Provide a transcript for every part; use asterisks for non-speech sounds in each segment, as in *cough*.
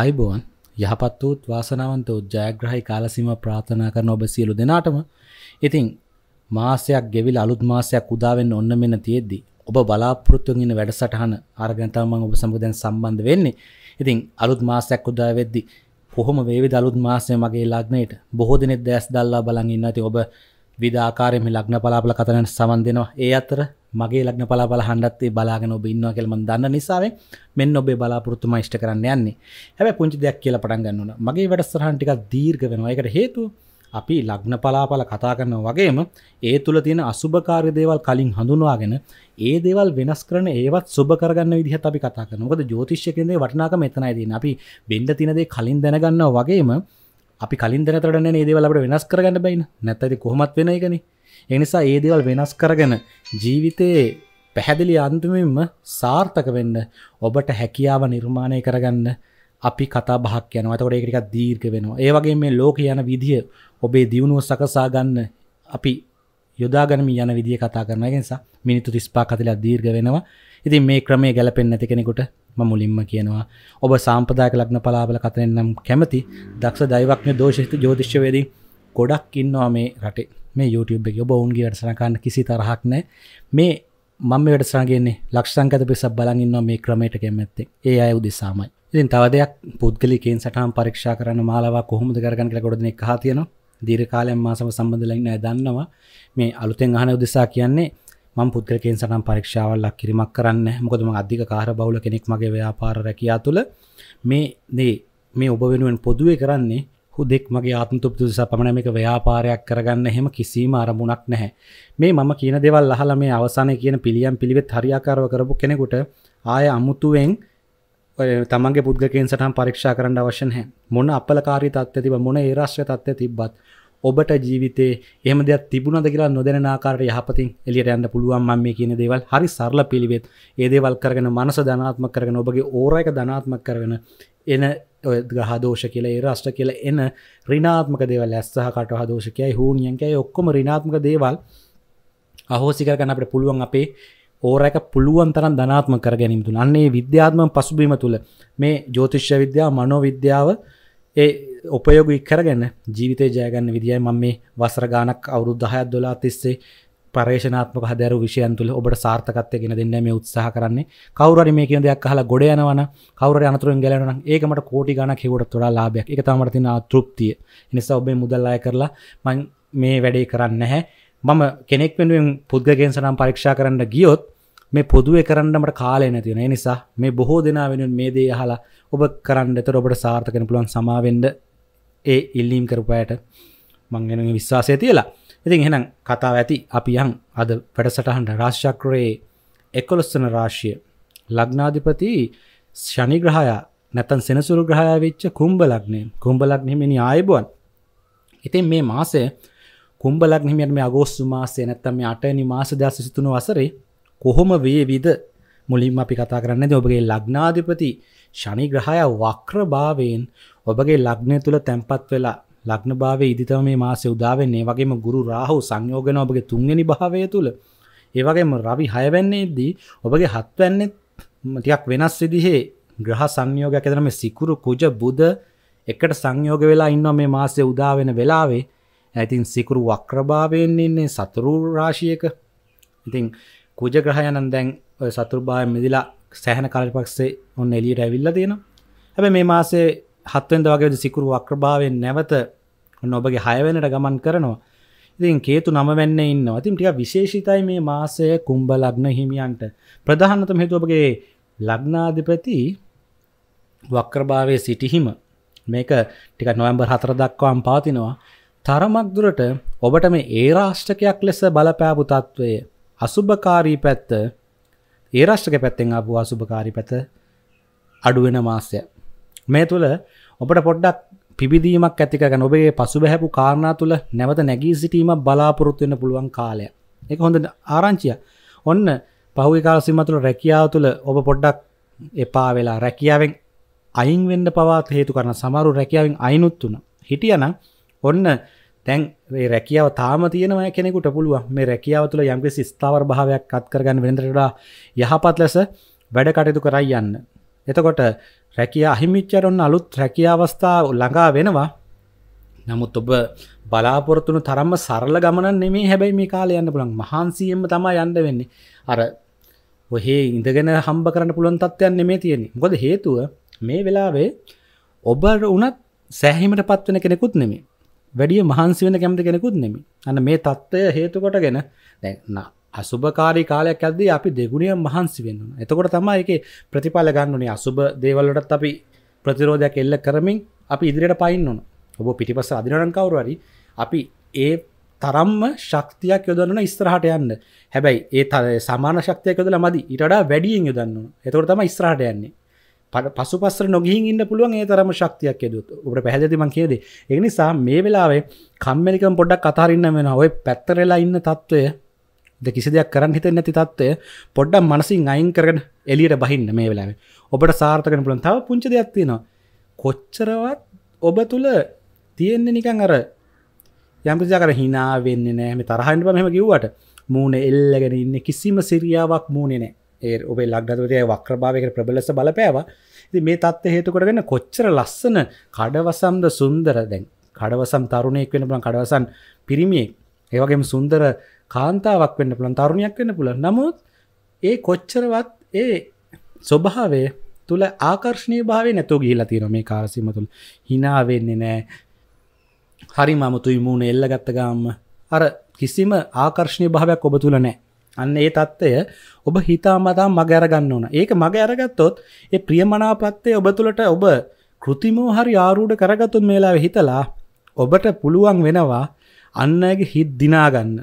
අයිබෝන් යහපත් වූත් වාසනාවන්ත උද්ජයග්‍රහහි කාලසිම ප්‍රාථනා කරන ඔබ සියලු දෙනාටම ඉතිං මාසයක් ගෙවිල් අලුත් මාසයක් උදාවෙන් ඔන්න මෙන තියෙද්දි ඔබ බලාපෘත්තුන්ගෙන වැඩසටහන අර්ගතමන් ඔබ සමුදැන් සම්බන්ධ වෙන්නේ ඉතිං අලුත් මාසයක් උදා වෙද්දි කොහොම වේවි දලුත් මාසය මගේ ලක්නයට බොහෝ දෙනෙත් දැස් දල්ලා බලඟ ඉන්නති ඔබ විධාකාරයම ලක්න පලාපල කතනට සමන් දෙෙනවා ඒ අතර මගේ ලක්න පලාබල හන්ඩත්තේ බලාගෙන ඔබ ඉන්නවා කෙල්ම දන්න නිසාාවේ මෙන්න ඔබේ බලාපොරත්තුම ෂ්ට කරන්න යන්නේ හැබ පුංචි දෙයක් කියල පටන් ගන්නන මගේ වැඩස්සරහන්ටික දීර්ග වෙනවා එකට හේතු අපි ලග්න පලාපල කතා කරන වගේම ඒ තුළ තියෙන අසුභකාරය දේවල් කලින් හඳුනවාගෙන ඒ දේවල් වෙනස් කරන ඒවත් සුභකරගන්න විදිහ අපි කතා කරනකොද ජෝතිශ්‍යකෙන්දේ වටනාක මෙතනයිදන අපි බෙන්ඩ තිනදේ කලින් දැනගන්න වගේම අපි කලින් දැනතරට නේදවලට වෙනස් කරගන්න බයින නැත්තති කොහොමත් වෙන එකනේ එනිසා ඒ දේවල් වෙනස් කරගෙන ජීවිතයේ පැහැදිලි අන්තිමින්ම සාර්ථක වෙන්න ඔබට හැකියාව නිර්මාණය කරගන්න අපි කතා බහක් යනවා. එතකොට ඒක ටිකක් දීර්ඝ වෙනවා. ඒ වගේම මේ ලෝකේ යන විදිය ඔබේ දියුණුව සකසා ගන්න අපි යොදාගනම යන විදිිය කතා කරන නිසා මිනිතු තිස්පා කතිලා දීර්ග වෙනවා ඉතින් මේ ක්‍රමය ගැලපෙන් නැති කෙනෙකුට ම මුලින්ම කියනවා ඔබ සාම්පදායක ලක්න පලාබල කතනෙන්නම් කැමති දක්ෂ දයිවක්න දෝෂිත ජෝතිශ්‍යවේදී ගොඩක් ඉන්නවා මේ රටේ මේ YouTube එක බවුන්ගේ වැඩසනකාන්න කිසි තරහක් නෑ මේ මම වැඩසාගන්නේ ලක්ෂංකත පිසක් බලන්නවා මේ ක්‍රමයට කැමැත්තේ ඒ අය උදෙසාමයි ඉතින් තව දෙයක් පුද්ගලිකෙන් සටහම් පරීක්ෂා කරන්න මාලාවා කොහොමද කරගන්න කියලා ගොඩනෙක් අහලා තියෙනවා දීර්ඝ කාලයක් මාසම සම්බන්ධලා ඉන්න අය දන්නවා මේ අලුතෙන් අහන උදෙසා කියන්නේ මම පුද්ගලකෙන් සටම් පරීක්ෂාවල් ලක් කිරීමක් කරන්න මොකදම අධික කාර බවුල කෙනෙක් මගේ ව්‍යාපාර රැකයා තුළ මේ දේ මේ ඔබ වෙනුවෙන් පොදුවේ කරන්නේ හුදෙක් මගේ ආත්මතුප තුදසා පමණ මේක ව්‍යාපාරයක් කරගන්න එහෙම කිසිීම අරමුණක් නැහැ මේ මම කියන දෙවල් අහල මේ අවසානය කියන පිළියම් පිළිවෙත් හරියාකාරව කරපු කෙනෙකුට ආය අමුතුවෙන් තමන්ගේ පුද්ගකෙන් සටහන් පරීක්ෂා කරන්න අවශ්‍ය නැහැ මොන අපලකාරී තත්ත්ව තිබ මොන ඒ රාශ්‍ය තත්ත්ව තිබ්බත් ඔබට ජීවිතේ එහෙම දෙයක් තිබුණද කියලා නොදැන ආකාරයට යහපතින් එළියට යන්න පුළුවන් මම මේ කියන දේවල් හරි සරල පිළිවෙත්. ඒ දේවල් කරගෙන මනස ධනාත්මක කරගෙන ඔබගේ ඕරා එක ධනාත්මක කරගෙන එන ග්‍රහදෝෂ කියල රෂ්ට කියල එන රිනාත්මක දේවල් ඇස්සහ කට හදෝෂකයයි හූනියන්කයි ඔක්කොම රිනාත්මක දේවල් අහෝසිකරගන්න අපට පුළුවන් අපේ ඕරැක පුළුවන් තරම් ධනාත්ම කර ගැනීමතු අන්නේ විද්‍යාත්ම පසුබීම තුළ මේ ජෝතිශ්‍ය විද්‍යා මනෝ විද්‍යාව ඒ උපයෝග ඉක්කරගන්න ජීවිතය ජයගන්න විදිියයි මම මේ වසර ගානක් අවුරුද් දහයක් දොලා තිස්සේ පරේෂනාත්මක හදරු විෂයන් තුළ ඔබට සාර්ථකත්වය ගෙන දෙන්න මේ උත්සාහ කරන්නේ කවුරුරි මේ කියන දෙයක් අහලා ගොඩ යනවන කවුරුරි අනතුරුෙන් ගැලවෙනවා නම් ඒක මට කෝටි ගණක් හේවට තොරා ලාභයක් ඒක තමයි මට තියෙන අතෘප්තිය ඒ නිසා ඔබේ මුදල් අය කරලා මම මේ වැඩේ කරන්නේ නැහැ මම කෙනෙක් වෙනුවෙන් පුද්ගලයන් සනම් පරීක්ෂා කරන්න ගියොත් මේ පොදුවේ කරන්නට කාලය නැතින නිසා මේ බොහෝ දෙනා වෙනුවෙන් මේ දේ අහලා ඔබ කරන්න එතර ඔබට සාර්ථකන පුළුවන් සමාවෙන්ඩ ඒ ඉල්ලීම් කරපයට මංගෙන විශ්වාසය තියලා ඉතින් එහෙනම් කතාව ඇති අපි යන් අද වැඩසටහන් රාශිචක්‍රයේ 11 වන රාශිය ලග්නාධිපති ශනි ග්‍රහයා නැත්නම් සෙනසුරු ග්‍රහයා වෙච්ච කුම්භ ලග්නය කුම්භ ලග්නෙ මෙනි ආයුබෝවන් ඉතින් මේ මාසය කුම්භ ලග්නෙ මේ අගෝස්තු මාසය නැත්නම් මේ 8 වෙනි මාස 2023 වසරේ කොහොම වේවිද මුලින්ම අපි කතා කරන්නේ ඔබගේ ලග්නාධිපති ශනි ග්‍රහය වක්‍රභාවයෙන් ඔබගේ ලග්නය තුල තැම්පත් වෙලා ලග්න භාවයේ ඉදිතම මේ මාසයේ උදා වෙන්නේ. වගේම ගුරු රාහු සංයෝගන ඔබගේ තුන්වෙනි භාවය තුල. ඒ වගේම රවි 6 වෙන්නේදී ඔබගේ 7 වෙන්නේ ටිකක් වෙනස් විදිහේ ග්‍රහ සංයෝගයක් ඇතන මේ සිකුරු කුජ බුද එකට සංයෝග වෙලා ඉන්නවා මේ මාසයේ උදා වෙන වෙලාවේ. ඉතින් සිකුරු වක්‍රභාවයෙන් ඉන්නේ සතුරු රාශියක. ඉතින් කුජ ග්‍රහයන් දැන් සතුරු භාවයෙන් මිදලා සෑහෙන කාලයක් පස්සේ ඔන්න එළියට ඇවිල්ලා තියෙනවා. හැබැයි මේ මාසේ හත්වෙන්ද වගේ සිකුරු වක්‍රභාවයෙන් නැවත ඔන්න ඔබගේ හයවෙනට ගමන් කරනවා ඉතින් කේතු නම වෙන්න ඉන්නවා ඉතින් ටික විශේෂිතයි මේ මාසය කුම්භ ලග්න හිමියන්ට ප්‍රධානතම හේතුව ඔබගේ ලග්නාධිපති වක්‍රභාවයේ සිටිහිම මේක ටික නොවැම්බර් 4 දක්වාම පවතිනවා තරමක් දුරට ඔබට මේ ඒ රාෂ්ටකයක් ලෙස බලපෑපු තත්ත්වය අසුභකාරී පැත්ත ඒ රාෂ්ටක පැත්තෙන් ආපු අසුභකාරී පැත අඩුවෙන මාසය මේ තුළ ඔබට පොඩ්ඩක් පිබිදීමක් ඇතික නොබේ පසු බැහැපු කාරණා තුළ නැවත නැගී සිටීම බලාපොරොත්තුවෙන්න පුළුවන් කාලය එක හොඳ ආරංචිය ඔන්න පහුගේ කාලසිම තුළ රැකියාව තුළ ඔබ පොඩ්ඩක් එපා වෙලා රැකියාවෙන් අයින්වෙන්න පවාත් හේතු කරන සමරු රැකියාවෙන් අයිනුත් වුණ හිටියනම් ඔන්න තැන් රැකියාව තාම තියෙනම කෙනෙකුට පුළුව මේ රැකියාව තුළ යම්කිසි ස්ථාවර භාවයක් අත්කරගන්න වෙනතරටා යහපත් ලෙස වැඩ කටයුතු කරයි යන්න එතකොට රැකියා අහිමිච්චරොන් අලුත් රැකිය අවස්ථා ළඟා වෙනවා නමුත් ඔබ බලාපොරතුන තරම්ම සරල ගමන නෙමේ හැබැයි මේ කාල යන්න පුළන් මහන්සියෙන්ම තමා යන්න වෙන්නේ අර ඔහේ ඉඳගෙන හම්බ කරන්න පුළුවන් තත්ත්වයන් නෙමේ තියෙන ගොද හේතුව මේ වෙලාවේ ඔබ වනත් සෑහිමට පත්වෙන කෙනෙකුත් නෙමේ වැඩිය මහන්සි වෙන කැමති කෙනෙකුත් නෙමි අන්න මේ තත්ත්වය හේතුකොට ගෙන දැන්නා අසුභකාරී කාලයක් ඇද්දී අපි දෙගුණියම් මහන්සි වෙන්න. එතකොට තමයි ඒකේ ප්‍රතිඵල ගන්න ඕනේ. අසුබ දේවල්වලටත් අපි ප්‍රතිරෝධයක් එල්ල කරමින් අපි ඉදිරියට පයින්න ඕන. ඔබ පිටිපස්ස අදිනනම් කවුරු හරි අපි ඒ තරම්ම ශක්තියක් යොදන්න ඉස්තරහට යන්න. හැබැයි ඒ සමාන ශක්තියක් යොදලා මදි. ඊට වඩා වැඩියෙන් යොදන්න ඕන. එතකොට තමයි ඉස්තරහට යන්නේ. පසුපස්සට නොගිහින් ඉන්න පුළුවන් ඒ තරම ශක්තියක් යදුත් ඔබට පැහැදිලිව මං කියදේ. ඒ නිසා මේ වෙලාවේ කම්මැලිකම පොඩ්ඩක් අතාරින්න වෙනවා. ඔය පැත්තරලා ඉන්න తত্ত্বය ද කිසි දෙයක් කරන්න හිතෙන් නැති තත්වය පොඩ්ඩම් මනසින් අයින් කරට එලියට බහින්න මේ වෙලාව ඔබට සාර්ථකන පුළන් තව පුංචි දෙයක් තියෙනවා කොච්චරවත් ඔබ තුළ තියෙන්නේ නිකං අර යම්පිසියා කර හිනා වෙන්න නෑම තරහන්ට මෙම කිව්වට මූුණ එල්ලගෙන ඉන්න කිසිම සිරියාවක් මූුණේ නෑ ඒ ඔබේ ලක්ඩතුරය වක්‍රභාවයකට ප්‍රබලස බලපෑවා ඉති මේ තත්ව හේතුකරගෙන කොච්චර ලස්සන කඩවසම්ද සුන්දර දැන් කඩවසම් තරුණයෙක් වෙන පුළන් කඩවසන් පිරිමියෙක් ඒවගේම සුන්දර කාන්තාවක් වෙන්න පුළන් තරුණයක් වෙන්න පුළ නමුත් ඒ කොච්චරවත් ඒ ස්වභාවේ තුළ ආකර්ශණය භාව නැතු ගිහිලා තියෙන මේ කාරසිම තුළ හිනාවෙන්නේ නෑ හරි මමතුයි මූුණ එල්ල ගත්තගාම අර කිසිම ආකර්ශණය භාවයක් ඔබ තුළ නෑ අන්න ඒ තත්ත්වය ඔබ හිතාමතා මග අරගන්න ඕන ඒක මග අරගත්තොත් ඒ ප්‍රියමනාපත්තේ ඔබ තුළට ඔබ කෘතිමෝ හරි ආරූඩ කරගතුන් මේලා හිතලා ඔබට පුළුවන් වෙනවා අන්නගේ හිත් දිනාගන්න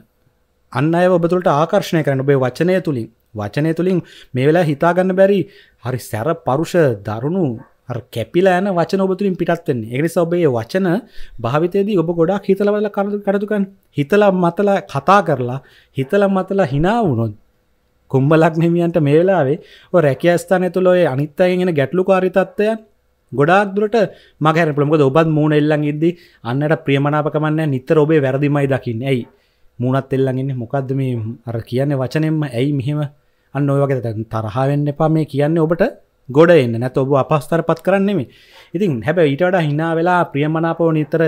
අන්න අය ඔබතුළට ආකර්ශණය කරන්න ඔබේ වචනය තුළින් වචනය තුළින් මේ වෙලා හිතාගන්න බැරි හරි සැර පරුෂ දරුණු කැපිලා යන වචන ඔබතුලින් පිටත්වෙන්නේ එනිසා ඔබේ වචන භාවිතයේදී ඔබ ගොඩක් හිතලවල කරදුකන් හිතලා මතලා කතා කරලා හිතලා මතලා හිනා වුණොත් කුම්බලක් හිමියන්ට මේ වෙලාවේ ඔය රැකියා ස්ථානය තුළ ඔය අනිත් අයගෙන් එන ගැටලුකාරී තත්ත්වයන් ගොඩාක් දුරට මගහැරෙන්න පුළුවන් මොකද ඔබත් මූණ එල්ලන් ඉද්දි අන්නට ප්‍රියමනාපකම නැහැ නිතර ඔබේ වැරදිමයි දකින්නේ ඇයි මුණත් එල්ලඟන්නේ මොකක්ද මේ අර කියන්නේ වචනෙන්ම ඇයි මෙහෙම අන්න ඔයවගේ තරහාවෙන්න එපා මේ කියන්නේ ඔබට ගොඩ එන්න නැත ඔබ අපස්තර පත් කරන්නෙමි ඉතින් හැබැ ඊටට හිනා වෙලා ප්‍රියමනාපව නිතර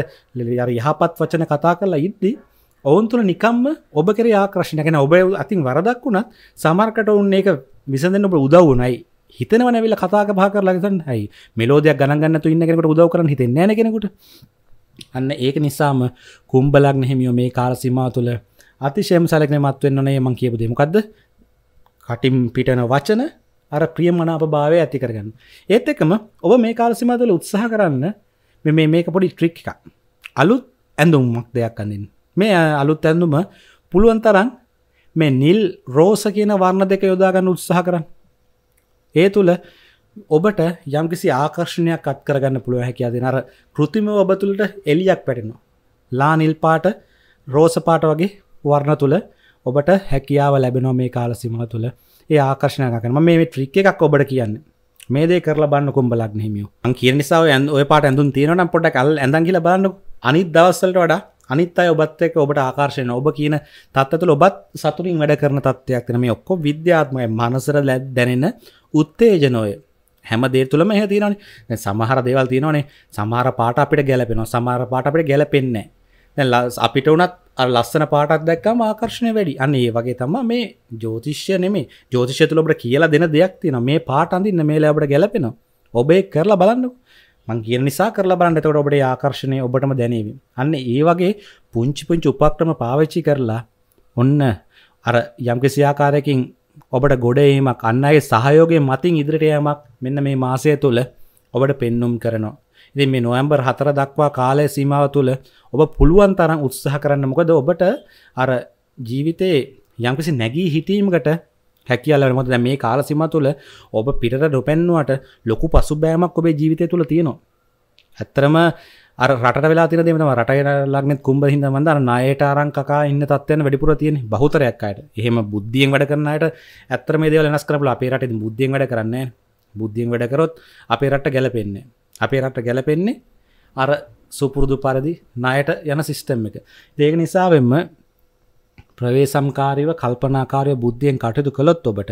යර යහපත් වචන කතා කරලා ඉද්දි ඔවුන් තුළ නිකම්ම ඔබ කෙර ආක්‍රශ්නගෙන ඔබ අතින් වරදක් වුණත් සමර්කට උන්න එක විසඳන්න ඔබ උදව්නයි හිතනවනැවිල කතාක භා කර ලගසන් හයි මෙලෝදයක් ගණගන්න ඉන්නකට උදව කර හිතෙන්නේ නැනකුට අන්න ඒක නිසාම කුම්බලක් නැහිමියෝ මේ කාල සීමා තුළ අතිශයම සැලකෙනමත් වෙන්න ඕනේ මම කියපු දේ මොකද්ද? කටින් පිටන වචන අර ප්‍රියමනාප භාවය ඇති කරගන්න. ඒත් එක්කම ඔබ මේ කාල සීමා තුළ උත්සාහ කරන්න මේ මේක පොඩි ට්‍රික් එකක්. අලුත් ඇඳුම්ක් දෙයක් අඳින්න. මේ අලුත් ඇඳුම පුළුවන් තරම් මේ නිල් රෝස කියන වර්ණ දෙක යොදා ගන්න උත්සාහ කරන්න. ඒ තුළ ඔබට යම්කිසි ආකර්ශණයක් අත් කරගන්න පුළුව හැකයා දෙ අර කෘතිම ඔබ තුළට එලියක් පැටෙනවා. ලා නිල්පාට රෝසපාට වගේ වර්ණ තුළ ඔබට හැකියාව ලැබෙනෝ මේ කාලසිමහ තුළ ඒ ආකර්ශණයකන මේ ට්‍රික් එකක් ඔබට කියන්න මේදේ කරලා බන්න කොම්බලක් හිමියෝ අන් කිය නිසා ඇන් ඔය පාට ඇඳුන් තියෙනනම් පොඩක් අල් ඇඳගිල බලන්න අනිත් දවස්සලට වඩා අනිත් අය ඔබත් එක්ක ඔබට ආකර්ශයන ඔබ කියන තත්ත්වතුල ඔබත් සතුරින් වැඩ කරන තත්ත්වයක් වෙන මේ ඔක්කො විද්‍යාත්මය මනසර දැනෙන උත්තේජනෝය හැම දේ තුළම එහ තියෙනනේ සමහර දේවල් තියෙනනේ සමහර පාට අපිට ගැලපෙනවා සමහර පාට අපට ගැලපෙන්නේ අපිට වනත් ලස්සන පාටත් දැක්කම ආකර්ශණය වැඩි අන්නේ වගේ තම මේ ජෝතිශ්‍ය නෙමේ ජෝතිෂ්‍ය තුළබට කියලා දෙන දෙයක් තියෙන මේ පාට අඳන්න මේ ලැබට ගැලපෙනවා ඔබේ කරලා බලන්නකු මං කිය නිසා කරලා බලන්න එතකොට ඔබට ආකර්ශණය ඔබටම දැනේවි. අන්න ඒ වගේ පුංචි පුංචි උපක්‍රම පාවිච්චි කරලා ඔන්න අර යම්කිසි ආකාරයකින් ඔබට ගොඩේීමක් අන්න අගේ සහයෝගේ මතින් ඉදිරිටයමක් මෙන්න මේ මාසය තුළ ඔබට පෙන්නුම් කරනවා. ඉතින් මේ නොවම්බර් හතර දක්වා කාලය සීමාව තුළ ඔබ පුළුවන් තරම් උත්සාහ කරන්න මොකද ඔබට අර ජීවිතයේ යම්කිසි නැගී හිටීමකට හැකිියල මොද දැ මේ කාල සිම තුළ ඔබ පිට නොපැන්නුවට ලොකු පසු බෑමක් ඔබේ ජීවිතය තුළ තියෙනවා. ඇත්තරම අර රට වෙලා තිර දෙෙන රට ලක්නෙත් කුම්ඹ හිද මඳර නායට අරං කා ඉන්න තත්වයන වැඩිපුර තියෙන බහතරයක් අයට එහෙම බුද්ධියෙන් වැඩ කරන්නට ඇත්තර මේ දෙවල නස් කරලා අපේ රට බුද්ධියෙන් වැඩ කරන්නේ බුද්ධියෙන් වැඩකරොත් අපේ රට ගැලපෙන්නේ අපේ රට ගැලපෙන්නේ අර සුපුරුදු පරදි නායට යන සිිස්ටම් එක ඒක නිසාවෙන්ම ප්‍රවේසම්කාරීව කල්පනාකාරය බුද්ධියෙන් කටයුතු කළොත් ඔබට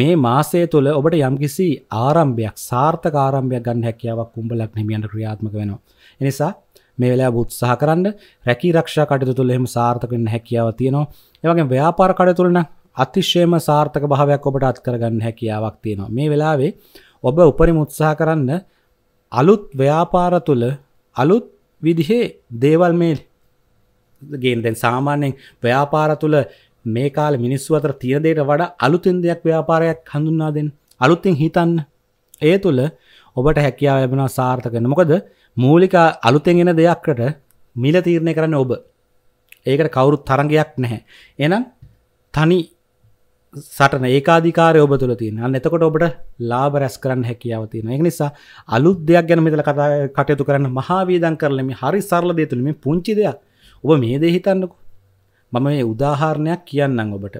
මේ මාසය තුළ ඔබට යම්කිසි ආරම්භයක් සාර්ථක ආරම්භයක් ගන්න හැකියාවක් කුඹලක් හිමියන්ට ක්‍රියාත්මක වෙනවා. එනිසා මේ වෙලා උත්සාහ කරන්න රැකී රක්ෂා කටයුතු තුළ එහෙම සාර්ථක වෙන්න හැකියාව තියෙනවා. ඒ වගේම ව්‍යාපාර කටයුතු තුළ නම් අතිශයම සාර්ථක භාවයක් ඔබට අත් කරගන්න හැකියාවක් තියෙනවා. මේ වෙලාවේ ඔබ උපරිම උත්සාහ කරන්න අලුත් ව්‍යාපාර තුළ අලුත් විදිහේ දේවල් මේ ගේන් දැන් සාමාන්‍යයෙන් ව්‍යාපාර තුළ මේ කාල මිනිස්සු අතර තියදයට වඩ අලුතෙන් දෙයක් ව්‍යාපාරයක් හඳුන්නා දෙෙන් අලුත්තිෙන් හිතන්න ඒ තුළ ඔබට හැකියාව ලැබෙනවා සාර්ථකන මොකද මූලික අලුතෙන් එන දෙයක්කට මිල තීරණය කරන්න ඔබ ඒකට කවුරුත් තරගයක් නැහැ එනම් තනි සටන ඒකාධිකාර ඔබ තුළ තියෙන අන්න එතකොට ඔබට ලාබ රැස් කරන්න හැකියාව තියෙන එක නිසා අලුත් දෙයක් ගැන මෙතල කතා කටයුතු කරන්න මහාවීදන් කරලම හරි සරල දේ තුළම පුංචි දෙයක් ඔබ මේ දේ හිතන්නකු මම මේ උදාහරණයක් කියන්නම් ඔබට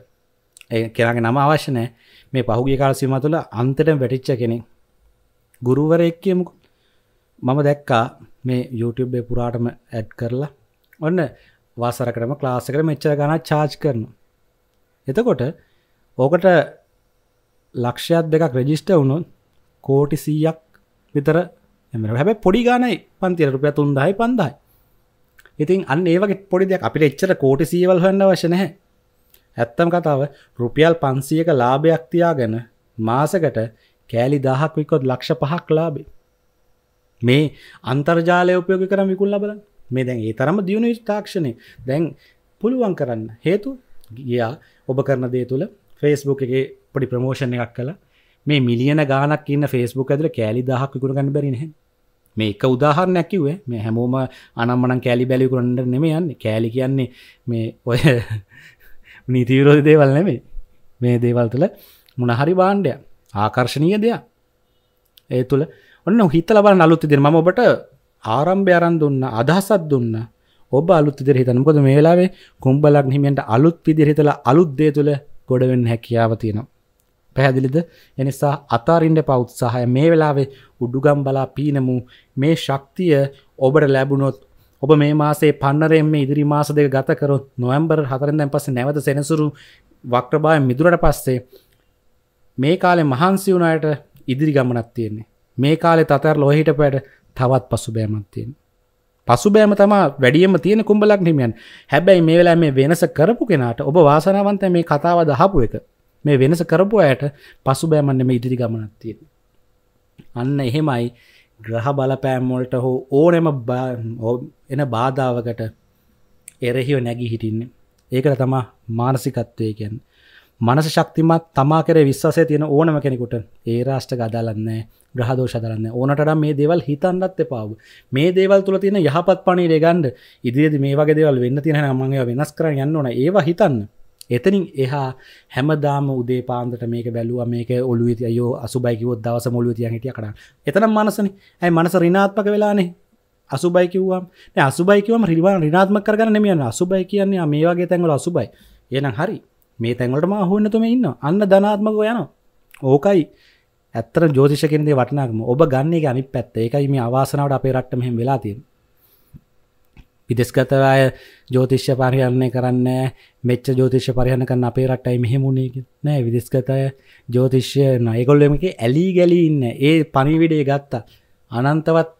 කෙනගේ නම අවශ්‍ය නෑ මේ පහුගේ කාල සීම තුළ අන්තට වැටිච්ච කෙනෙක් ගුරුවරයෙක් කියමුකු මම දැක්කා මේ YouTubeුබේ පුරාටම ඇඩ් කරලා ඔන්න වාසරකටම ක්ලාසකර මෙච්චර ගණ චාච් කරන එතකොට ඕකට ලක්ෂයක් දෙකක් රෙජිස්ට වුණොත් කෝටි සීයක් විතර එම හැබැ පොඩි ගානයි පන්තිර රුපය තුන්දයි පන්දයි ඉතින් අන්න ඒවගේ පොඩි දෙයක් අපිට එච්චර කෝටි සීවල් හන්න වශ නැහැ ඇත්තම කතාව රුපියල් පන්සියක ලාභයක් තියාගෙන මාසකට කෑලි දහක් විකොත් ලක්ෂ පහක් ලාබේ මේ අන්තර්ජාලය උපයෝග කර විකුල් ලබල මේ දැන් ඒ තරම දියුණු ස්ථාක්ෂණය දැන් පුළුවන් කරන්න හේතු ගියා ඔබ කරන දේ තුළ ෆේස්බුක් එක පොඩි ප්‍රමෝෂණ එකක් කළ මේ මිලියන ගානක් ඉන්න ෆේස්බුක් ඇදර කෑලි දහක් විකුණ ගන්න බැරිනහැ මේ එක උදාහරණයක් කිව්වේ මේ හැමෝම අනම්මනම් කෑලි බැලි කරන්න නෙම යන්න කෑලි කියන්නේ මේ ඔය *laughs* නීතිවිරෝධ දේවල් නෙමේ මේ දේවල් තුළ මොනහරි බාණ්ඩය ආකර්ශණීය දෙයක් ඒ තුළ ඔන්න හිතල බල අලුත්ති දෙන ම ඔබට ආරම්භය අරන් දුන්න අදහසත් දුන්න ඔබ අලුත් ඉදිරි හිතන මොකද මේ වෙලාවේ කුම්බලක් හිමියන්ට අලුත් විදිහට හිතලා අලුත් දේ තුළ ගොඩ වෙන්න හැකියාව තියෙනවා පැහැදිලිද එනිසා අතාරින්ට පෞත්සාහය මේ වෙලාවේ උඩුගම් බලා පීනමු මේ ශක්තිය ඔබට ලැබුණොත් ඔබ මේ මාසේ පන්නරෙන්ම ඉදිරි මාස දෙක ගතකරු නොවම්බර් හතරෙන්දැන් පස්සේ නැවත සෙනසුරු වක්්‍රභාය මිදුරට පස්සේ මේ කාලෙ මහන්සි වුණයට ඉදිරි ගමනක් තියෙන්නේ මේ කාලෙ තතර ලොහිට පැට තවත් පසු බෑමත්තියෙන් පසු බෑම තම වැඩියම තියෙන කුම්ඹලක් හිමියන් හැබැයි මේ වෙලා මේ වෙනස කරපු කෙනාට ඔබ වාසනාවන්ත මේ කතාව දහපු එක මේ වෙනස කරපු ඇයට පසු බෑමන්නෙම ඉදිරි ගමනත්තියෙන්. අන්න එහෙමයි ග්‍රහ බලපෑම්මොල්ට හෝ ඕනෙම එන බාධාවකට එරෙහිව නැගී හිටින්නේ. ඒකට තමා මානසිකත්වයකෙන්. මනස ශක්තිමත් තමා කරේ විශ්වාසය තියෙන ඕනම කෙනෙකුට ඒ රාෂ්ට ගදාලන්නේ ග්‍රහදෝෂ දරන්න ඕනට මේ දේවල් හිතන්නත් එපාව මේ දේවල් තුළ තියෙන යහපත් පණී රෙගන්ඩ ඉදිරිදි මේ වගේ දේවල් වෙන්න තියෙන මගේ වෙනස් කරන්න යන්න ඕන ඒවා හිතන්න එතනින් එහා හැමදාම උදේ පාන්දට මේක බැලුව මේක ඔලු යෝ අසුබයිකිවොත් දවස මුළුව තියන් හිටිය කරන්න එතනම් මනසන ඇයි මනස රිනාත්මක වෙලානේ අසුබයිකිවම් අසුබයිකිවම රිවා රිනාත්ම කරගන්න මෙියන අසුබයි කියන්නේ මේවාගේ තැන්වල අසුබයි එනම් හරි මේ තැන්වලටම හොන්නතුම ඉන්න අන්න ධනාත්මක යන ඕකයි ඇත්තර ජෝතිෂකෙන්දේ වටනාගම ඔබ ගන්නේ අනි පැත්ත ඒකයි මේ අවාසනාවට අපේ රට්ටමහෙම වෙලාතිී විදෙස්ගතව අය ජෝතිෂ්‍ය පරිහරණය කරන්න මෙච්ච ජෝතිෂ්‍ය පරිහරණ කරන්න අපේ රටයි මෙහෙමුණේ නෑ විදෙස්ගතය ජෝතිෂ්‍ය නයකොල්ලමක ඇලී ගැලීන්න ඒ පනිවිඩේ ගත්තා අනන්තවත්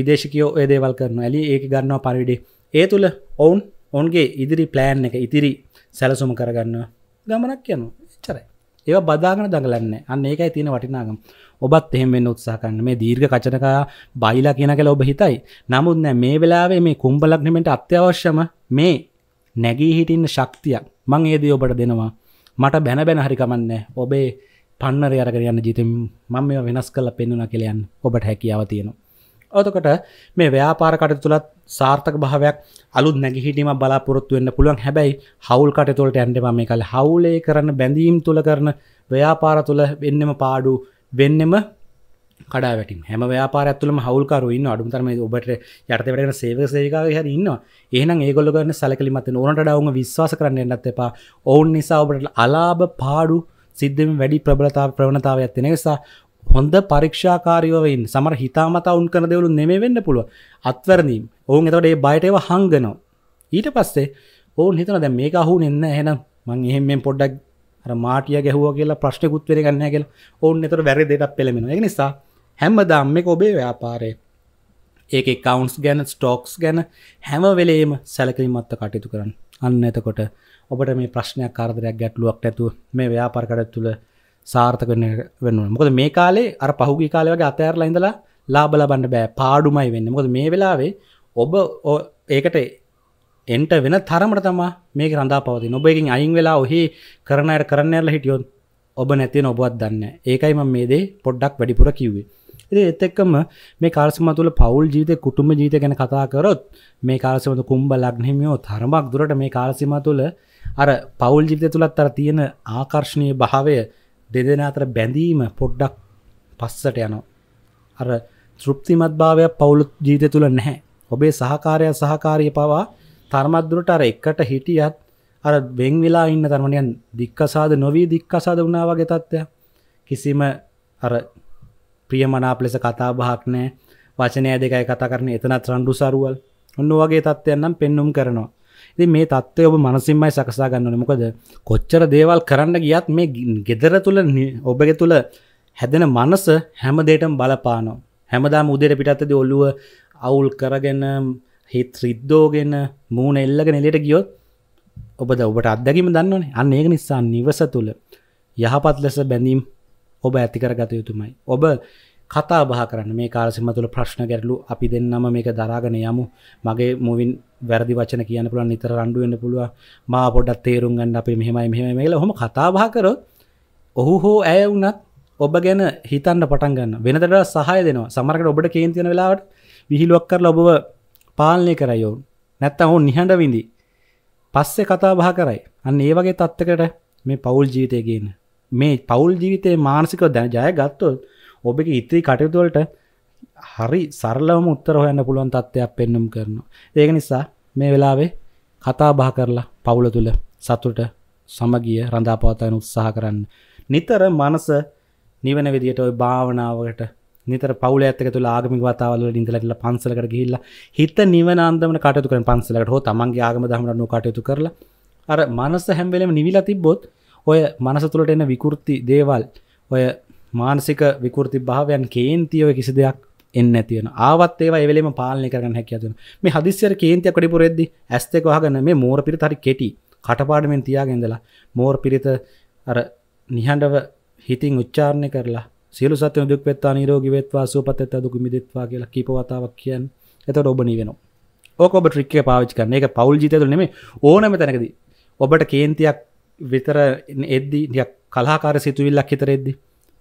විදේශකයෝ ඒ දේවල් කරන ඇලි ඒක ගන්නවා පරිවිඩේ ඒ තුළ ඔවුන් ඔවන්ගේ ඉදිරි ප්ලෑන් එක ඉතිරි සැලසුම කරගන්න ගමනක් යනු චරයි ඒව බදාගෙන දඟලන්න අන්න ඒකයි තියෙන වටිනාගම් ඔබත් එහෙම වෙන්න උත්සාහ කරන්න මේ දීර්ඝ කචනකා බයිලා කියන කියලා ඔබ හිතයි නමුත් නෑ මේ වෙලාවේ මේ කුම්භ ලග්නෙමෙන්ට අත්‍යවශ්‍යම මේ නැගී හිටින්න ශක්තියක් මං ඒ දේ ඔබට දෙනවා මට බැන බැන හරි කමන්නේ ඔබේ පන්නරය අරගෙන යන්න ජීවිතේ මම මේවා වෙනස් කරලා පෙන්වනවා කියලා යන්න ඔබට හැකියාව තියෙනවා ඔතකොට මේ ව්‍යාපාර කටයුතු තුලත් සාර්ථක භාවයක් අලුත් නැගිහිටීම බලාපොරොත්තු වෙන්න පුළුවන් හැබැයි හවුල් කටයුතු වලට යන්න එපා මේ කාලේ හවුලේ කරන බැඳීම් තුල කරන ව්‍යාපාර තුල වෙන්නෙම පාඩු වෙන්නෙම කඩාවැටීම හැම ව්‍යාපාරයක් තුළම හවුල්කරු ඉන්න අඩුතරම ඔබට යටතේ වැඩෙන සේවක සේවිකාව හැරි ඉන්නවා. එහෙනම් ඒගොල්ලෝ කරන සැලකිලිමත් වෙන ඕනට වඩා උන්ව විශ්වාස කරන්න යන්නත් එපා. ඔවුන් නිසා ඔබට අලාභ පාඩු සිද්ධ වෙමින් වැඩි ප්‍රබලතාව ප්‍රවණතාවයක් තියෙන නිසා හොඳ පරීක්ෂාකාරයව ඉන්න සමහර හිතාමතා උන් කරන දේවලු නෙමෙයි වෙන්න පුළුවන්. අත්වැරණීම්. ඔවුන් එතකොට ඒ බයට ඒව හංගනවා. ඊට පස්සේ ඔවුන් හිතනවා දැන් මේක අහුුනේ නැහැ එහෙනම් මං එහෙන් මෙන් පොඩ්ඩක් අර මාටිය ගැහුවා කියලා ප්‍රශ්නකුත් වෙන ගන්න නැහැ කියලා. ඔවුන් එතකොට වැරදි දෙයක් පෙළඹෙනවා. ඒක නිසා හැමදාම මේක ඔබේ ව්‍යාපාරේ ඒක කවන්ස් ගැන ස්ටෝක්ස් ගැන හැම වෙලේම සැලකිලිමත්ත කටයුතු කරන්න අන්න එතකොට ඔබට මේ ප්‍රශ්නයක් කාරදරයක් ගැටලුවක් ඇතුව මේ ව්‍යාපරකට තුළ සාර්ථක වෙනවා මොකද මේ කාලේ අර පහුගේ කාලවගේ අතෑරලා ඉඳලා ලාබ ලබන්න බෑ පාඩුමයි වෙන්න මොකද මේ වෙලාවේ ඔබ ඒකට එන්ට වෙන තරමට තමා මේ රඳා පවති ඔබකින් අයින් වෙලා ඔහි කරන අයට කරන්නල හිටියොත් ඔබ නැතින ඔබත් දන්න ඒකයිම මේ දේ පොඩ්ඩක් වැඩිපුර කිව්වේ එත් එක්කම මේ කාලසම තුළ පවුල් ජීවිත කුටුම ජීත ගැන කතා කරොත් මේ කාලසමතු කුම්බ ලක්නහිමියෝ තරමක් දුරට මේ කාලසිම තුළ අර පවුල් ජීවිත තුළත් අර තියෙන ආකර්ශණය භාවය දෙදෙන අතර බැඳීම පොඩ්ඩක් පස්සට යනවා. අර තෘප්තිමත් භාවයක් පවුලු ජීවිතය තුළ නැහැ. ඔබේ සහකාරය සහකාරිය පවා තර්මත්දුරට අර එකට හිටියත් අර වෙන් වෙලා ඉන්න තරමණයන් දික්කසාද නොවී දික්කසාද වුණා වගේ තත්ත්වයක්. කිසිම අර ප්‍රියමනාප ලෙස කතා බහක් නැහැ. වචනය දෙකයි කතා කරන්නේ එතනත් රණ්ඩු සරුවල්. ඔන්න වගේ තත්ත්වයන් නම් පෙන්눔 කරනවා. ඉතින් මේ தත්ත්වය ඔබ මනසින්මයි සකසා ගන්න ඕනේ. මොකද කොච්චර දේවල් කරන්න ගියත් මේ gedara තුල ඔබගේ තුල හැදෙන මනස හැම දෙයකටම බලපානවා. හැමදාම උදේට පිටත්තදී ඔළුව අවුල් කරගෙන හිත රිද්දෝගෙන මූණ එල්ලගෙන එළියට ගියොත් ඔබද ඔබට අත්දැකීම දන්නවනේ. අන්න ඒක නිසා නිවස තුල යහපත් ලෙස බැඳීම් ඔබ ඇති කරගත යුතුමයි. ඔබ කතා බහ කරන්න මේ කාලසිම තුළ ප්‍රශ්න ගැටලු අපි දෙන්නම මේක දරාගෙන යමු මගේ මුවින් වැරදි වචන කියන පුළුවන් නිතර රණ්ඩුවෙන්න්න පුළුව මා පොඩත් තේරුම් ගන්න අපි මෙහෙමයි මෙහම මේලා හොම කතාභාකර ඔහු හෝ ඇය වුනත් ඔබ ගැන හිතන්න පටන් ගන්න වෙනදට සහය දෙනවා සමරකට ඔබට කේන්තියන වෙලාවට විහිලුවක් කරල ඔබව පාලනය කරයෝ නැත්ත හෝ නිහඬ විඳි පස්සෙ කතාබහ කරයි අන්න ඒ වගේ තත්ත්කට මේ පවුල් ජීවිතයගන්න මේ පවුල් ජීවිතය මානසිකව දැන ජය ගත්තොත් ඔබගේ ඉතිරි කටයුතුවලට හරි සරලවම උත්තර හොයන්න පුළුවන් තත්ත්වයක් පෙන්නුම් කරනවා ඒක නිසා මේ වෙලාවේ කතා බහ කරලා පවුල තුළ සතුට සමගිය රඳාපවතයන උත්සාහ කරන්න නිතර මනස නිවන විදියට ඔය භාවනාවකට නිතර පවල ඇතක තුළ ආගමි වතාවල ඉඳලටල පන්සලකට ගිහිල්ලා හිත නිවනන්දම කටයුතු කරන පන්සලකට හෝ තමන්ගේ ආගම දහමරන්න කටයුතු කරලා අර මනස හැම්වෙලම නිවිලා තිබ්බොත් ඔය මනස තුළට එන විකෘති දේවල් ඔය මානසික විකෘති භාවයන් කේන්තියව කිසි දෙයක් එන්න තියෙන ආවත් ඒවා එවලේම පාලනය කරන්න හැකිය තියෙන මේ හදිස්සියට කේන්තිය කඩිපු රෙද්දි ඇස් දෙක වහගෙන මේ මෝර පිරිත හරි කෙටි කටපාඩමෙන් තියාගෙන ඉඳලා මෝර පිරිත අර නිහඬව හිතින් උච්චාරණය කරලා සියලු සත්ත්වයන් දුක් වෙත්වා නිරෝගී වෙත්වා සුවපත් වෙත්වා දුක් මිදෙත්වා කියලා කීප වතාවක් කියන්නේ එතකොට ඔබ නිවෙනවා ඕක ඔබ ට්‍රික් එක පාවිච්චි කරන ඒක පෞල් ජීවිතය තුළ නෙමෙයි ඕනම තැනකදී ඔබට කේන්තියක් විතර එද්දි ටිකක් කලාකාර සිතුවිල්ලක් හිතර එද්දි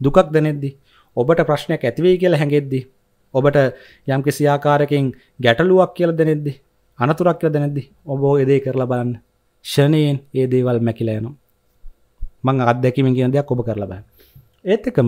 දුකක් දැනෙද්දි ඔබට ප්‍රශ්නයක් ඇතිවෙයි කියලා හැඟෙද්දි ඔබට යම් කිසි ආකාරයකින් ගැටලුවක් කියලා දැනෙද්දි අනතුරක් කියලා දැනෙද්දි ඔබ ඒ දේ කරලා බලන්න ෂණයෙන් ඒ දේවල් මැකිලා යනවා මම අත්දැකීමෙන් කියන දෙයක් ඔබ කරලා බලන්න ඒත් එකම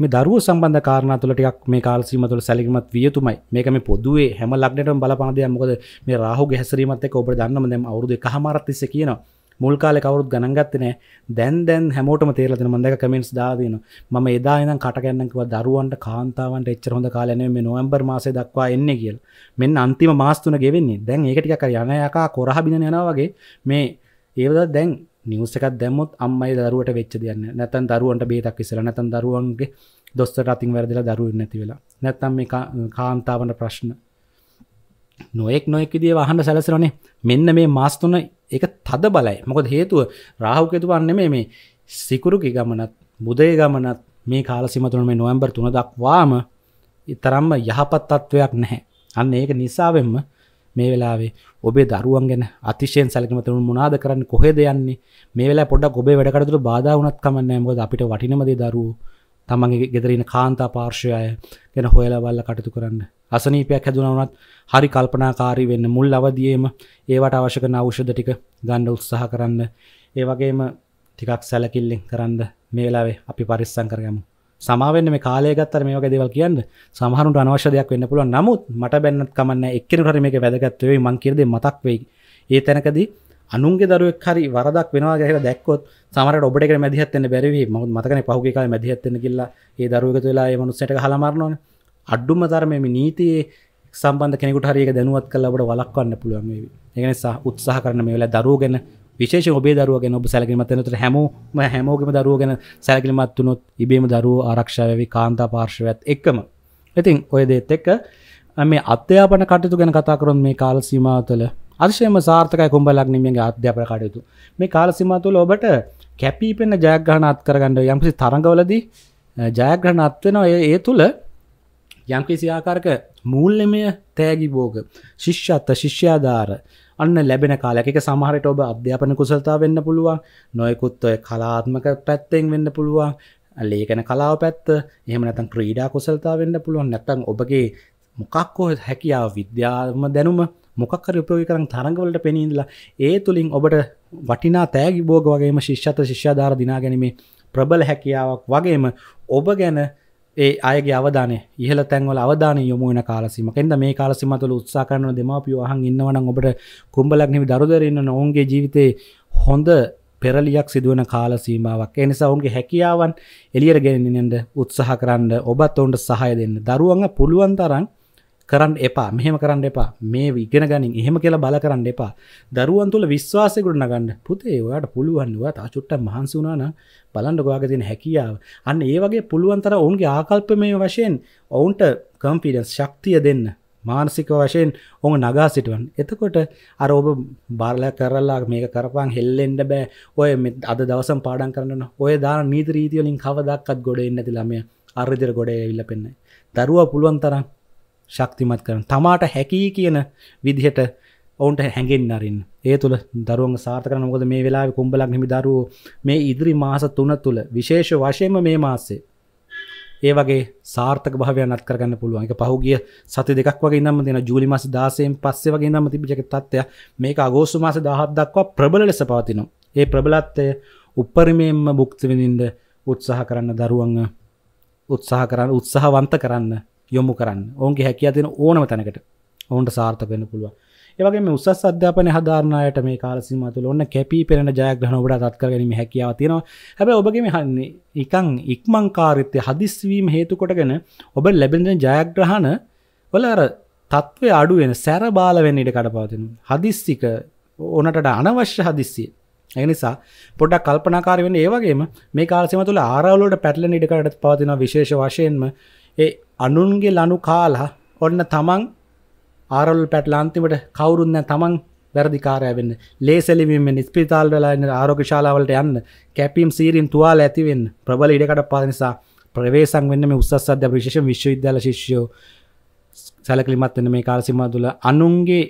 මේ දරුවෝ සම්බන්ධ කාරණා තුළ ටිකක් මේ කාල සීමාව තුළ සැලකිලිමත් විය යුතුමයි. මේක මේ පොදුවේ හැම ලග්නයටම බලපාන දෙයක්. මොකද මේ රාහුගේ හැසිරීමත් එක්ක ඔබට දන්නම දැන් අවුරුදු එකහමාරක් තිස්සේ කියනවා. මුල් කාලෙ කවරුත් ගණන්ගත්තනේ දැන් දැන් හැමෝටම තේරලතින මදක කමෙන්ස් දාදන ම එදාන කටගැන්නකව දරුවන්ට කාන්තාවන්ට එච්චර හොඳ කාලන මේ නොවම්බර් මාසේ දක්වා එන්න කියල් මෙන්න අන්තිම මාස්තුන ගෙවෙන්නේ දැන් ඒකටික යනයකා කොරහ බින යනවාගේ මේ ඒවද දැන් නිවසක දැමුත් අම්මයි දරුවට වෙච්ච දෙයන්න නැතන් දරුවන්ට බේතක් ඉසල නැතන් දරුවන්ගේ දොස්තර අතින් වැරදිලා දරුව නැතිවෙලා නැත්තම් මේ කාන්තාවට ප්‍රශ්න නොයෙක් නොයෙක් විදිේ වහන්න සැලසරනේ මෙන්න මේ මාස්තුන ඒක තද බලයි මොකද හේතුව රාහුකෙතු වන්නේ මේ සිකුරුකි ගමනත් බුදය ගමනත් මේ කාලසිමතුන මේ නොවම්බර් තුන දක්වාම ඉතරම්ම යහපත් තත්ත්වයක් නැහැ අන්න ඒක නිසාවෙන්ම මේ වෙලාවේ ඔබේ දරුවන් ගැන අතිශයෙන් සැලකීම තුන මොනවාද කරන්නේ කොහෙද යන්නේ මේ වෙලාවේ පොඩ්ඩක් ඔබේ වැඩ කටයුතු බාධා වුණත් කමක් නැහැ මොකද අපිට වටිනම දේ දරුවෝ තමන්ගේ ගෙදරන කාන්තා පාර්ශය අය ගැන හොයලා බල්ල කටතු කරන්න අසනීපයක් හැදුනවනත් හරි කල්පනාකාරී වෙන්න මුල් අවදියේම ඒවට අවශ්‍ය කරන ඖෂධ ටික ගන්න උත්සාහ කරන්න ඒ වගේම ටිකක් සැලකිල්ලෙන් කරන්න මේ වෙලාවේ අපි පරිස්සම් කරගමු සමාවෙන්න මේ කාලය ගත්තර මේ වගේ දේවල් කියන්න සමහරුන්ට අනවශ්‍ය දෙයක් වෙන්න පුළුවන් නමුත් මට බැන්නත් කමන්නේ එක්කෙනෙකුට හරි මේක වැදගත් වෙයි මං කියන දේ මතක් වෙයි ඒ තැනකදී අනුන්ගේ දරුවක් හරි වරදක් වෙනවා ගැහලා දැක්කොත් සමහරට ඔබට ඒක මැදිහත් වෙන්න බැරි වෙයි මම මතකනේ පහුගිය කාලේ මැදිහත් වෙන්න ගිහලා ඒ දරුවෙක් තුලා ඒ මනුස්සයට ගහලා මරනවනේ අඩුම තරමේ මේ නීතියේ සම්බන්ධ කෙනෙකුට හරි ඒක දැනුවත් කරලා ඔබට වළක්වන්න පුළුවන් වේවි ඒ නිසා උත්සාහ කරන මේ වෙලාව දරුවෝ ගැන විශේෂ ඔබේ දරුවගෙන ඔබ සැලකිලිමත් වෙනතට හැමෝම හැමෝගෙම දරුවගෙන සැලකිලිමත් වුණොත් ඉබේම දරුවෝ ආරක්ෂා වෙවි කාන්තා පාර්ශවයත් එක්කම. ඉතින් ඔය දෙත් එක්ක මේ අධ්‍යාපන කටයුතු ගැන කතා කරොත් මේ කාල සීමාව තුළ අර්ශයම සාර්ථකයි කුම්ඹලක් නිමියගේ අධ්‍යාපන කටයුතු මේ කාලසිම තුළ ඔබට කැපීපෙන ජයග්‍රහණ අත්කරගන්න යම්කිසි තරඟවලදී ජයග්‍රහණ අත්වෙනවා ඒ තුළ යම්කිසි ආකාරක මූල්‍යමය තෑගි බෝග ශිෂ්‍යත්ත ශිෂ්‍යාධාර අන්න ලැබෙන කාලයක එක සමහරට ඔබ අධ්‍යාපන කුසලතා වෙන්න පුළුවන් නොයකුත් ඔය කලාත්මක පැත්තෙන් වෙන්න පුළුවන් ලේකන කලාව පැත්ත එහම නැතන් ක්‍රීඩා කුසල්තා වෙන්න පුළුවන් නැත්තන් ඔබගේ මොකක්කෝ හැකියාව විද්‍යාම දැනුම මොකක්කර උපයෝග කරන තරඟවලට පෙනීඳලා ඒ තුළින් ඔබට වටිනා තෑගි බෝග වගේම ශිෂ්‍යත ශිෂ්‍යාධාර දිනා ගැනීමේ ප්‍රබල හැකියාවක් වගේම ඔබ ගැන ඒ අයගේ අවධාන ඉහල තැන්වල අවධාන යොමුවන කාලසිම කෙන්ද මේ කාලසිම තුළ උත්සා කරන දෙමාපියෝ අහන් ඉන්නවන ඔබට කුම්ඹලක්නෙම දරුදරන්න නොවන්ගේ ජීවිතයේ හොඳ පෙරලියක් සිදුවන කාලසීමාවක් එනිසා ඔුන්ගේ හැකියාවන් එලියර ගැෙනනට උත්සාහ කරන්න ඔබත් ඔවන්ට සහය දෙන්න දරුවන්ග පුළුවන් තරන් කරන්න එපා මෙහෙම කරන්න එපා මේ විගෙන ගනින් එහෙම කියලා බල කරන්න එපා දරුවන් තුළ විශ්වාසයකුට නගන්න පුතේ ඔයාට පුළුවන්වා තා චුට්ට මහන්සුනාන බලන්න ගොයාග තියෙන හැකියාව අන්න ඒ වගේ පුළුවන්තර ඔවුන්ගේ ආකල්ප මේ වශයෙන් ඔවුන්ට කම්පිඩස් ශක්තිය දෙන්න මානසික වශයෙන් ඔහු නගා සිටුවන් එතකොට අර ඔබ බාරල කරලා මේක කරපන් හෙල්ලෙන්ඩ බෑ ඔය අද දවසම් පාඩන් කරන්න ඔය දා නීත රීතිවලින් කවදක්කත් ගොඩ එන්නති ළමය අර්දිර ගොඩ ඇවිල්ල පෙන්න්නේ දරුව පුළුවන් තරම් ශක්තිමත් කරන තමාට හැකී කියන විදිහට ඔවුන්ට හැඟෙන් අරින් ඒ තුළ දරුවන් සාර්ථකන මොකද මේ වෙලා කුම්ඹලක් හිමි දරුවෝ මේ ඉදිරි මාස තුන තුළ විශේෂ වශයෙන්ම මේ මාස්සේ ඒ වගේ සාර්ථක භාවය නත් කරගන්න පුළුවන් එක පහුගිය සති දෙකක් වගේ නම් දෙන ජූලි මාස 16න් පස්සේ වගේ නම් තිබිච්ච තත්ත්වය මේක අගෝස්තු මාස 17 දක්වා ප්‍රබල ලෙස පවතිනවා ඒ ප්‍රබලත්වය උපරිමයෙන්ම භුක්ති විඳින්න උත්සාහ කරන්න දරුවන් උත්සාහ කරන්න උත්සාහවන්ත කරන්න යොමු කරන්න ඔවන්ගේ හැකිය තියෙන ඕනම තැනකට ඔවන්ට සාර්ථ වෙන්න පුළුවන් ඒවගේ උසස් අධ්‍යාපන හදාරණයට මේ කාලසිම තුළ ඔන්න කැපී පෙරෙන ජයග්‍රහණ ඔබට අත්කර ගැනීම හැකියාව තියෙනවා හැබැයි ඔබගේ මෙහන්නේ එකන් ඉක්මං කාරිත්‍ය හදිස්වීම හේතු කොටගෙන ඔබ ලැබෙන ජයග්‍රහණ වල අර තත්ත්වය අඩුවෙන සැර බාල වෙන්න ඉඩ කඩපවතින හදිස්සික ඕනටට අනවශ්‍ය හදිස්සිය එනිසා පොඩක් කල්පනාකාර වෙන ඒවගේම මේ කාලසිම තුළ ආරවලට පැටලෙන ඉඩකටත් පවතින විශේෂ වශයෙන්ම ඒ අනුන්ගේ ලනු කාලා ඔන්න තමන් ආරල් පැට ලාන්තිමට කවුරුන්න තමන් වැරදිකාරය වෙන්න ලේසලිවීම නිස්පිතාල් වෙලාන්න ආරෝග ශාලාවලට යන්න කැපීම් සීරින් තුවාල ඇතිවෙන් ප්‍රබල ඉඩකට පානිසා ප්‍රවේසන් වන්නම උත්සත් අධ්‍ය විශෂ විශ්වවිද්‍යාල ශිෂ්‍යෝ සැලකලිමත් වන්න මේ කාල්සිම තුළ අනුන්ගේ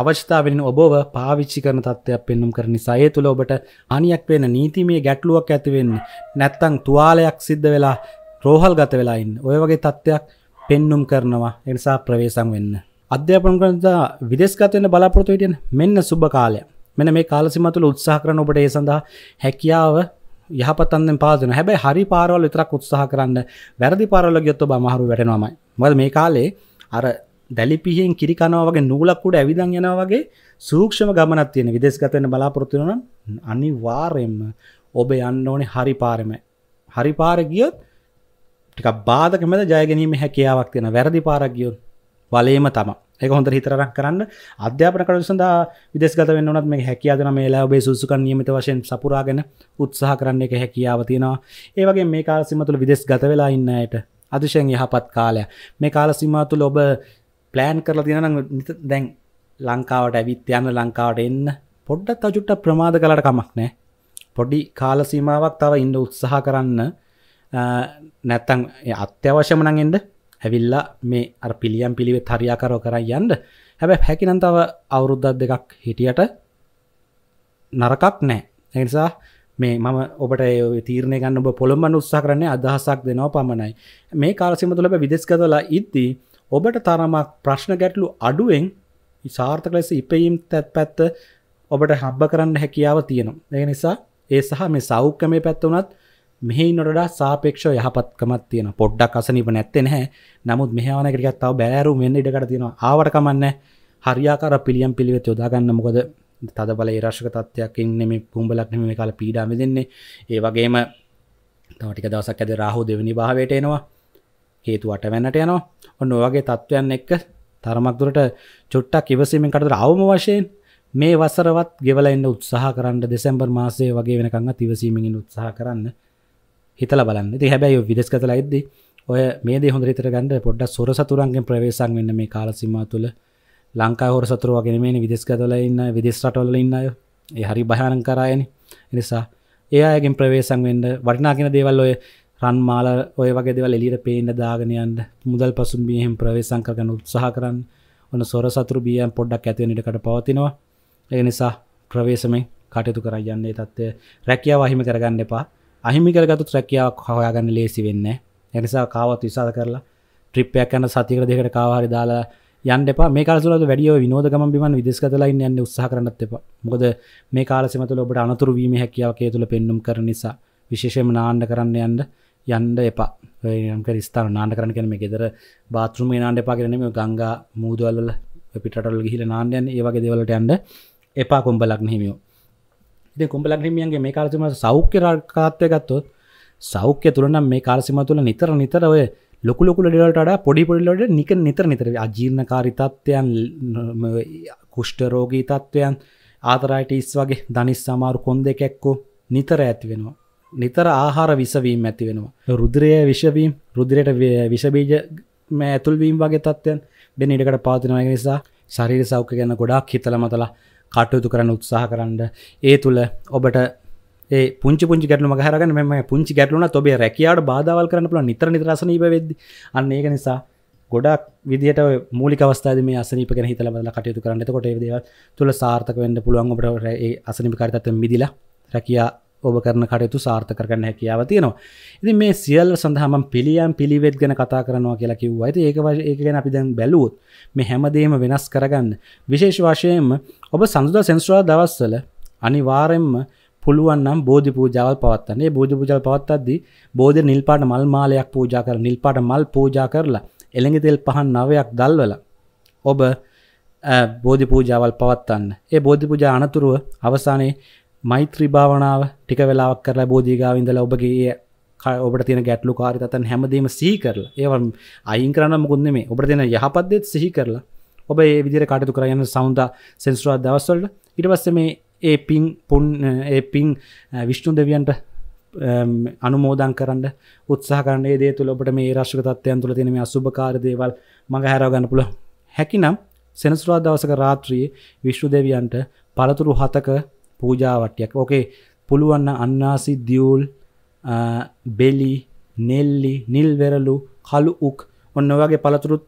අවස්ථාවෙන් ඔබව පාවිච්චි කරන තත්ත්වයක් පෙන්නුම් කර නිසා ඒ තුළ ඔබට අනියක් වෙන නීතිමේ ගැටලුවක් ඇතිවෙන්න නැත්තං තුවාලයක් සිද්ධ වෙලා රෝහල් ගත වෙලායින් ඔය වගේ තත්ත්වයක් පෙන්නුම් කරනවා එනිසා ප්‍රවේශම් වෙන්න. අධ්‍යාපන කරතා විදෙස්ගතවෙන බලාපොරොතු හිටියෙන් මෙන්න සුබ කාලය මෙන මේ කාලසිමතුළ උත්සාහ කරන ඔබට ඒ සඳහා හැකියාව යහපතන්ෙන් පාදන හැබැයි හරි පාරවල් විතරක් උත්සාහ කරන්න වැරදි පාරවල ගියොත් ඔබ අමාරු වැටෙනවාමයි. මොකද මේ කාලේ අර දැලිපිහෙන් කිරි කනවා වගේ නූලක් උඩ ඇවිදන් යනවා වගේ සූක්ෂම ගමනක් තියෙන විදේශගත වෙන්න බලාපොරොත්තු වෙනවා නම් අනිවාර්යයෙන්ම ඔබ යන්න ඕනේ හරි පාරෙම. හරි පාර ගියොත් ටික බාධක මැද ජයගැනීම හැකියාවක් තියෙන වැරදි පාරක්ගියොත් වලේම තම එක හොඳ හිතරක් කරන්න අධ්‍යාපන කටු සඳ විදෙස්ගත වන්නත් මේ හැකියාදන මේ ලැබේ සුසුක නියමිත වශයෙන් සපුරාගෙන උත්සාහ කරන්න එක හැකියාව තියෙනවා ඒවගේ මේ කාලසිමතුළ විදෙස් ගත වෙලා ඉන්නයට අතිශයෙන් යහපත් කාලය මේ කාලසිමාතුළ ඔබ ප්ලෑන් කරලා තියෙන දැන් ලංකාවට ඇවිත් යන්න ලංකාවට එන්න පොඩ්ඩත් අජුට්ට ප්‍රමාද කලට කමක් නෑ පොඩි කාලසීමාවක් තව ඉන්න උත්සාහ කරන්න නැත්තං අත්‍යවශ්‍යමනගෙන්ට ඇවිල්ලා මේ අ පිළියම් පිළිවෙත් හරියාකරෝ කර යන්න හැබැ හැකිනන්තාව අවුරුද්ධත් දෙකක් හිටියට නරකක් නෑ එනිසා මේ මම ඔබට තීරණය ගන්න ඔබ පොළොම්බන් උත්සා කරන්නේ අදහසක් දෙනව පමණයි මේ කාලසිම තුළ විදෙස්ගතලා ඉද්දී ඔබට තරමක් ප්‍රශ්න ගැටලු අඩුවෙන් සාර්ථක ලෙස ඉපයීම් තැත් පැත්ත ඔබට හබ්බ කරන්න හැකියාව තියෙනවා. ඒ නිසා ඒ සහ මේ සෞඛ්‍යමය පැත්ත වුණත් මෙහි නොඩා සාපේක්ෂ යහපත්කමත් තියෙන පොඩ්ඩක් අසනීප නැත්තේ නැහැ නමුත් මෙහවනකරිකත් තව බෑරුම් වෙන්න ඉඩකට තියෙනවා ආවට කමන්නේ හරියාකාර පිළියම් පිළිවෙත් යොදාගන්න මොකද තද බල රශ්ක තත්වයක් ඉන්න මේ පුම්බලක් නම මේ කාල පීඩාම දෙන්නේ ඒ වගේම තවටික දවසක් ඇද රාහෝ දෙවනි භාවයට එනවා හේතු අට වැන්නට යනවා ඔන්න ඔගේ තත්ත්වයන් එක්ක තරමක්දුරට චොට්ටක් ඉවසීමෙන් කටතර අවම වශයෙන් මේ වසරවත් ගෙවලන්න උත්සාහ කරන්න දෙසැම්බර් මාසය වගේ වෙනකං තිවසීමෙන් උත්සාහ කරන්න හිතල බලන්න ති හැබැයි විදෙස් කතලා ඇද්දි ඔය මේ හොඳ හිතර ගන්න පොඩ්ඩ සොර සතුරන්ගෙන් ප්‍රවේශන් වන්න මේ කාලසිම තුළ ලංකා හොර සතුරුවගෙන මේ විදෙස් කතල ඉන්න විදෙස් රටොල්ල ඉන්න ඒ හරි භාන කරායන එනිසා ඒයගෙන් ප්‍රවේශන් වෙන්ඩ වටිනාගෙන දේවල් ඔය රන් මාල ඔය වගේ දෙවල් එලියට පේන්න දාගනයන්ට මුදල් පසුම්බියහෙම ප්‍රවේශං කරගන උත්සාහ කරන්න ඔන්න සොර සතුරු බියන් පොඩ්ඩක් ඇතිවනිටකට පවතිනවා ඒ නිසා ප්‍රවේශමෙන් කටයුතු කරයන්නේ තත්ත්වය රැකියා වහිම කරගන්න එපා අහිමි කරගතු රැකියාවක් හොයාගන්න ලේසි වෙන්න එනිසා කාවත් විසාද කරලා ට්‍රිප්යක් යන්න සතිකර දෙකට කාවාහරි දාලා යන්න එපා මේ කාලසුලට වැඩියෝ විනෝද ගමන් බිමන් විදේශගතලා ඉන්න යන්න උත්සාහ කරන්නත් එපා. මොකද මේ කාලසීම තුළ ඔබට අනතුරු වීමේ හැකියාව ඒ තුළ පෙන්눔 කරන නිසා විශේෂයෙන්ම නාන්න කරන්න යන්න යන්න එපා. ඔය නම් කර ස්ථාන නාන්න කරන්න කියන්නේ මේ ගෙදර බාත්රූම් එකේ නාන්න එපා කියලා නෙමෙයි ගංගා මූදවල වල පිටරටවල ගිහිල්ලා නාන්න යන්නේ ඒ වගේ දේවල් වලට යන්න එපා කොම්බලක් නෙමෙයි. ඉති කුම්ඹලන් හිමියන්ගේ මේ කාලසිම සෞඛ්‍ය රකාත්වය ගත්තොත් සෞඛ්‍ය තුළනම් මේ කාලසිම තුළ නිතර නිතර ඔය ලොකුලොකුල ඩෙවලට පොඩි පොඩිලොට නික නිතර නිතර අජීර්ණ කාරිතත්වයන් කුෂ්ට රෝගී තත්ත්වයන් ආතරයිටස් වගේ දනිස් සමාරු කොන් දෙකැක්කු නිතර ඇති වෙනවා නිතර ආහාර විසවීම ඇති වෙනවා රුදරය විශවීම් රුදිරයට විශබීජ ඇතුල්වීම් වගේ තත්වයන් බෙන ඉඩකට පාතිනවය නිසා ශරීර සෞඛ්‍ය ගැන ගොඩක් හිතල මතලා කටයුතු කරන්න උත්සාහ කරන්න ඒ තුළ ඔබට පුංචි පුංචි ගැටලු මගහරගන්න මෙම පුංචි ගැටලුන තොබේ රැකියාවට බාධාවල් කරන්න පුළ නිතර නිදරසනීප වෙද්දි අන්න ඒක නිසා ගොඩක් විදිට මූලික අවස්ථාද මේ අසනීප ගැන හිතලබල කටයුතු කරන්නකොට ඒදව තුළ සාර්ථක වන්න පුළුවන් ඔබට අසනිප කාරිතත්ව මිදිලා රැකයා ඔබ කරන කටයුතු සාර්ථක කරන්න හැකියාව තියෙනවා. ඉතින් මේ සියල්ල සඳහා මම පිළියම් පිළිවෙත් ගැන කතා කරනවා කියලා කිව්වා. ඉතින් ඒක ඒක ගැන අපි දැන් බැලුවොත් මේ හැමදේම වෙනස් කරගන්න විශේෂ වශයෙන්ම ඔබ සඳුදා සෙන්සුරාදා දවස්වල අනිවාර්යයෙන්ම පුළුවන් නම් බෝධි පූජාවල් පවත්වන්නේ බෝධි පූජාව පවත්වද්දී බෝධි නිල් පාට මල් මාලයක් පූජා කරලා නිල් පාට මල් පූජා කරලා එළඟ තෙල් පහන් නවයක් දැල්වලා ඔබ බෝධි පූජාවල් පවත්වන්න. ඒ බෝධි පූජා අනතුරුව අවසානයේ මෛත්‍රී භාවනාව ටික වෙලාවක් කරලා බෝධීගාවින්දල ඔබගේ ඔබට තියෙන ගැටලු කාරිතතන් හැමදීම සිහි කරලා ඒවන් අයින් කරන්න මුකුන්න මේ ඔබට දෙන යහපත්දෙත් සිහි කරලා ඔබ ඒ විදිර කටතු කරයන්න සෞන්ද සෙන්ස්ුවා දවස්වල්ට ඉට පස්ස මේ ඒ පින් පුන් ඒ පින් විෂ්ණු දෙවියන්ට අනුමෝදන් කරන්න උත්සාහ කරන්න දේ තුළ ඔබට මේ රශ්ක තත්වයන් තුළ තිනෙන අසුභකාරදේවල් මඟ හැරගන්න පුළ හැකිනම් සෙනස්ුරා දවසක රාත්‍රයේ විශ්ව දෙවියන්ට පළතුරු හතක පූජාවට්ටියක් ඕකේ පුළුවන්න අන්නාසි දියවුල් බෙලි නෙල්ලි නිල්වෙරලු කලු උක් ඔන්න වගේ පළතුරුත්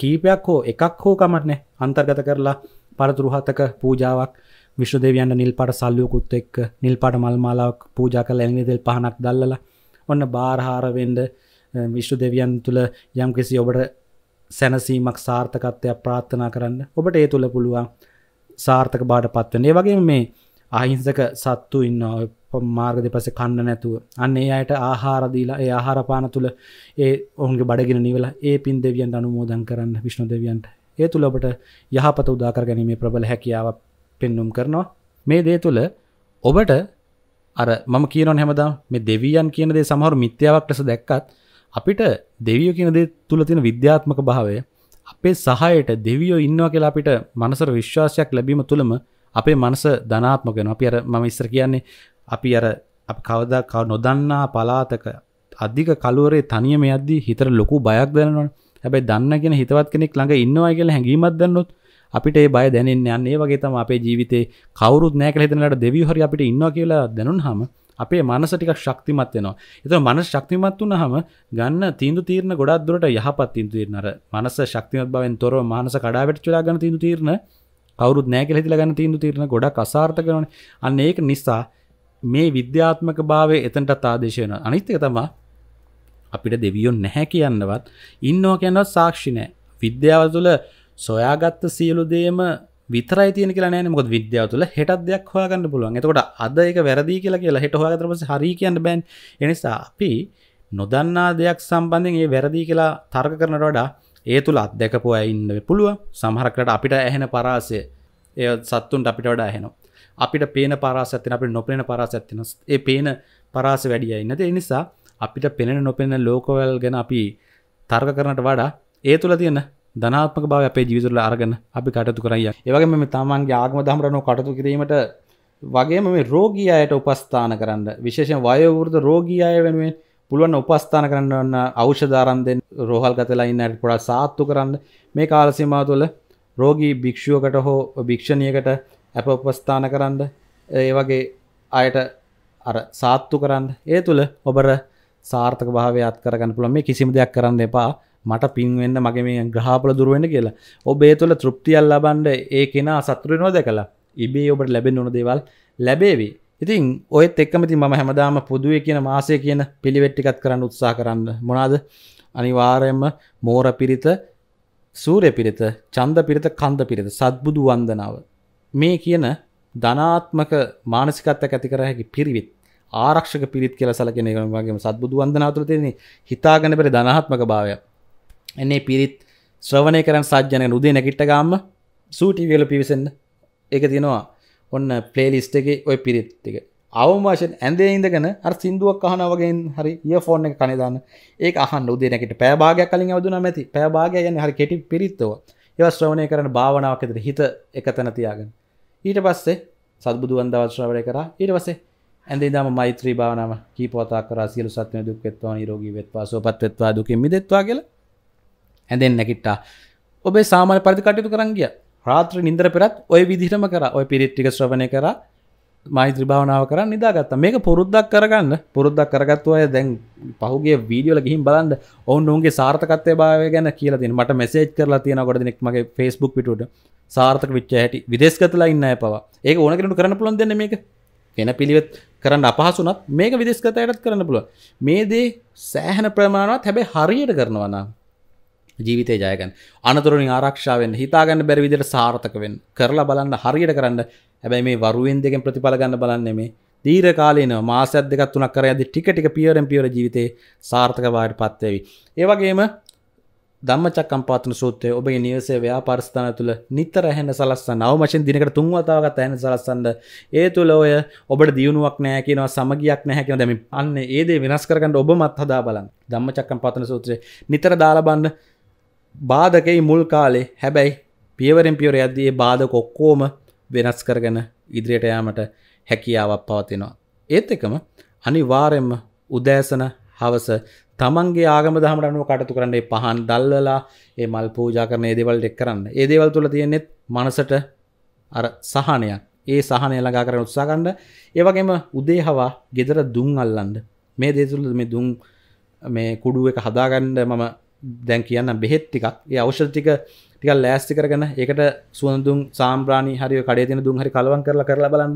කීපයක් හෝ එකක් හෝ කමටනෑ අන්තර්ගත කරලා පරතුරු හතක පූජාවක් විශ්ව දෙවියන්න නිල් පට සල්ලයකුත් එක් නිල් පට මල්මාලාවක් පූජා කල ඇනිදෙල් පහනක් දල්ලල ඔන්න බාරහාරවෙන්ඩ විශ්ව දෙවියන් තුළ යම් කිසි ඔබට සැනසීමක් සාර්ථකත්වයක් ප්‍රාර්ථනා කරන්න ඔබට ඒ තුළ පුළුවන් සාර්ථක බාට පත්වනේ වගේ මේ අහිංසක සත්තු ඉන්න මාර්ග දෙපස කන්න නැතුව අන්න ඒ අයට ආහාරදීලා ඒ ආහාරපාන තුළ ඒ ඔහුන්ගේ බඩගෙන නිවලා ඒ පින් දෙවියන් අනුමෝදන් කරන්න විශ්ණු දෙවියන්ට ඒ තුළ ඔබට යහපත උදාකර ගැනීමේ ප්‍රබල හැකියාව පෙන්නුම් කරනවා මේ දේ තුළ ඔබට අර මම කියනොන් හැමදාම් මේ දෙවියන් කියන දේ සමහර මිත්‍යාවක් ලෙස දැක්කත් අපිට දෙවියෝ කියන දේ තුල තියෙන විද්‍යාත්මක භාවය අපේ සහයට දෙවියෝ ඉන්නවා කියලා අපිට මනසට විශ්වාසයක් ලැබීම තුලම අපේ මනස ධනාත්මකෙන අපි අර මම ඉස්සර කියන්නේ අපි අර අප කවදා කව නොදන්නා පලාතක අධික කලුවරේ තනියම යද්දී හිතට ලොකු බයක් දැනෙනවනේ. හැබැයි දන්න කියන හිතවත් කෙනෙක් ළඟ ඉන්නවා කියලා හැඟීමක් දැනනොත් අපිට ඒ බය දැනෙන්නේ යන්නේ ඒ වගේ තමයි අපේ ජීවිතේ කවුරුත් නැහැ කියලා හිතනලාට දෙවියෝ හරි අපිට ඉන්නවා කියලා දැනුනහම අපේ මනස ටිකක් ශක්තිමත් වෙනවා. ඒතකොට මනස ශක්තිමත් වුණාම ගන්න තීන්දුව තීරණ ගොඩක් දුරට යහපත් තීන්දුව තීරණ අර මනස ශක්තිමත් බවෙන් තොරව මානස කඩාවැටෙච්චලා ගන්න තීන්දුව තීරණ කවරුත් නෑ කියලා හිතලා ගන්න තීන්දුව తీරන ගොඩක් අසාර්ථක වෙනවනේ. අන්න ඒක නිසා මේ විද්‍යාත්මක භාවය එතනටත් ආදේශ වෙනවා. අනිත් එක තමයි අපිට දෙවියෝ නැහැ කියන්නවත් ඉන්නවා කියනවත් සාක්ෂි නැහැ. විද්‍යාව තුළ සොයාගත්ත සියලු දේම විතරයි තියෙන කියලා නෑනේ මොකද විද්‍යාව තුළ හෙටක් දෙයක් හොයාගන්න පුළුවන්. එතකොට අද ඒක වැරදි කියලා කියලා හෙට හොයාගත්තට පස්සේ හරි කියන්න බෑනේ. ඒ නිසා අපි නොදන්නා දෙයක් සම්බන්ධයෙන් ඒ වැරදි කියලා තර්ක කරනට වඩා ඒ තුළ අත්දැකපු ඇඉන්න පුළුව සමහරකට අපිට ඇහෙන පරාසය එය සත්තුන්ට අපිට වඩා ඇහෙනවා අපිට පේන පරාස ඇතින අපි නොපෙන පරාස ඇතින ඒ පේන පරාස වැඩිය ඉන්නද එනිසා අපිට පෙනෙන නොපෙන ලෝකවල් ගැන අපි තර්ග කරනට වඩා ඒ තුළ තියෙන ධනාත්මක බව අපේ ජීවිතුල අරගන්න අපි කටතු කරයි ඒවගේ මෙම තමන්ගේ ආගම දහමරනෝ කටතු කිරීමට වගේම මේ රෝගී අයට උපස්ථාන කරන්න විශේෂෙන් වයවෘද රෝගී අය වෙනුවෙන් පුළුවන් උපස්ථාන කරන්න අවෂධාරන් දෙෙන් රෝහල් ගතලයින්න ඇයට පොඩා සාත්තු කරන්න මේ කාලසිමා තුළ රෝගී භික්ෂුවකට හෝ භික්ෂණියකට ඇප උපස්ථාන කරන්න ඒවගේ අයට අර සාත්තු කරන්න ඒ තුළ ඔබර සාර්ථක භාවය අත්කරගන්න පුළන් මේ කිසිම දෙයක් කරන්න එපා මට පින්වෙන්න මගේ මේ ග්‍රහපල දුරුවෙන කියලා ඔබේ තුළ තෘප්තියල් ලබන්ඩ ඒ කෙනා සතුරෙනෝ දැකලා ඉබේ ඔබට ලැබෙන් ඕන දේවල් ලැබේවී ඉතින් ඔයත් එක්කමති ම හැමදාම පුදුවේ කියන මාසය කියන පිළිවෙට්ටිකත් කරන්න උත්සා කරන්න මොනාද අනිවාරයෙන්ම මෝර පිරිත සූරය පිරිත චන්ද පිරිත කන්ද පිරිත සත්බුදු වන්දනාව. මේ කියන ධනාත්මක මානසිකත්ත ඇතිකර හැකි පිරිවිත් ආරක්ෂක පිරිත් කියල සලකෙන වගේම සත්බුදු වන්දනාතුර තියන්නේ හිතාගන පෙර ධනාත්මක භාවය. එන්නේ පිරිත් ශ්‍රවණය කරන සජ්‍යනය නුදේ නැකිට්ට ගම්ම සූටිවියල පිවිසෙන්න්න එක තිෙනවා ඔන්න පලේලිස්ට එක ඔය පිරිත් එක අවමාශෙන් ඇඳේ ඉඳගෙන අර සිින්දුවක් අහනවගෙන් හරි ඒ ෆෝර්න එක කනිදාන්න ඒ අහන් උදනකට පෑභාග කලින් අවදුන ඇති පෑභාග යන හරි කෙටි පිරිත්තව ඒව ශ්‍රවණය කරන භාවනාවකෙදර හිත එක තැන තියාගෙන ඊට පස්සේ සබුදුවන් දවශ්‍රවය කර ඊට පසේ ඇදම මෛත්‍රී භාවනාව කීපවතා කර සියලු සත්වය දුක්කෙත්වා නිරෝගී වෙත්වා සෝපත් වෙත්වා දුකින් මිදෙත්වා කියලා ඇඳෙන් නැකිට්ටා ඔබේ සාමාන්‍ය පරිදි කටයුතු කරන් ගියා රාත්‍ර නින්දර පෙරත් ඔය විදිහටම කර ඔය පිරිට්ටික ශ්‍රවණය කර මෛත්‍ර භාවනාව කර නිදාගත්ත මේක පුරුද්දක් කරගන්න පුරුද්දක් කරගත්තු අය දැන් පහුගේ වීඩියෝල ගිහින් බලන්න ඔවුන්ගේ සාර්ථකත්වය භාවය ගැන කියලතින් මට මෙසේජ් කරලා තියෙන ගොඩ දෙනෙක් මගේ ෆෙස්බුක් පිටුට සාර්ථක විච්ච හැටි විදේශගතලා ඉන්න පවා ඒ ඕනකට කරන පුළන් දෙන්න මේක වෙන පිළිවෙත් කරන්න අපහසුනත් මේක විදේශගතයටත් කරන්න පුළුව මේ දේ සෑහන ප්‍රමාණවත් හැබැ හරියට කරනවනම් ජීවිතේ ජයගන්න අනතුරින් ආරක්ෂාවෙන් හිතාගන්න බැරි විදිට සාර්ථකවෙන් කරලා බලන්න හරියට කරන්න හැබැයි මේ වරුවෙන් දෙකෙන් ප්‍රතිඵල ගන්න බලන්නේ මේ දීර කාලන මාසයක් දෙකක් තුනක් කර ඇදි ටික ටික පියරෙන් පියර ජීවිතේ සාර්ථකවාට පත්වේවි ඒ වගේම දම්මචක්කම්පාතන සූත්‍රය ඔබේ නිවසේ ව්‍යාපාරස්ථාන තුළ නිතර ඇහෙන සලස්සන්න අවමශෙන් දිනකට තුන්වතාවගත් ඇහෙන සලස්සන්න ඒ තුළ ඔය ඔබට දියුණුවක් නෑ කියනවා සමගියක් නැහැකින දැම අන්න ඒදේ වෙනස් කරගන්න ඔබ මත් හදා බලන් දම්මචක්කම්පාතන සූත්‍රය නිතර දාලබන්න බාධකයි මුල් කාලේ හැබැයි පියවරෙන් පියවර යද්දී බාධ කොක්කෝම වෙනස් කරගෙන ඉදිරියට යාමට හැකියාවක් පවතිනවා. ඒත් එකම අනිවාර්යෙන්ම උදෑසන හවස තමන්ගේ ආගම දහමට අනුව කටයුතු කරන්න ඒ පහන් දැල්වලා ඒ මල් පූජා කරන ඒ දේවල් ටික කරන්න. ඒ දේවල් තුල තියෙන්නේ මනසට අර සහනයක්. ඒ සහනය ළඟා කරගෙන උත්සාහ ගන්න. ඒ වගේම උදේ හවා gedara දුම් අල්ලන්න. මේ දේ තුල මේ දුම් මේ කුඩු එක හදාගන්න මම දැන් කියන්න බෙහෙත් ටිකක් ඒ අවශ්‍ය ටික ටික ලෑස්ති කරගෙන ඒකට සුවඳුන් සාම්ප්‍රාණි හරිය කඩේ තියෙන දුම් හරි කලවම් කරලා කරලා බලන්න.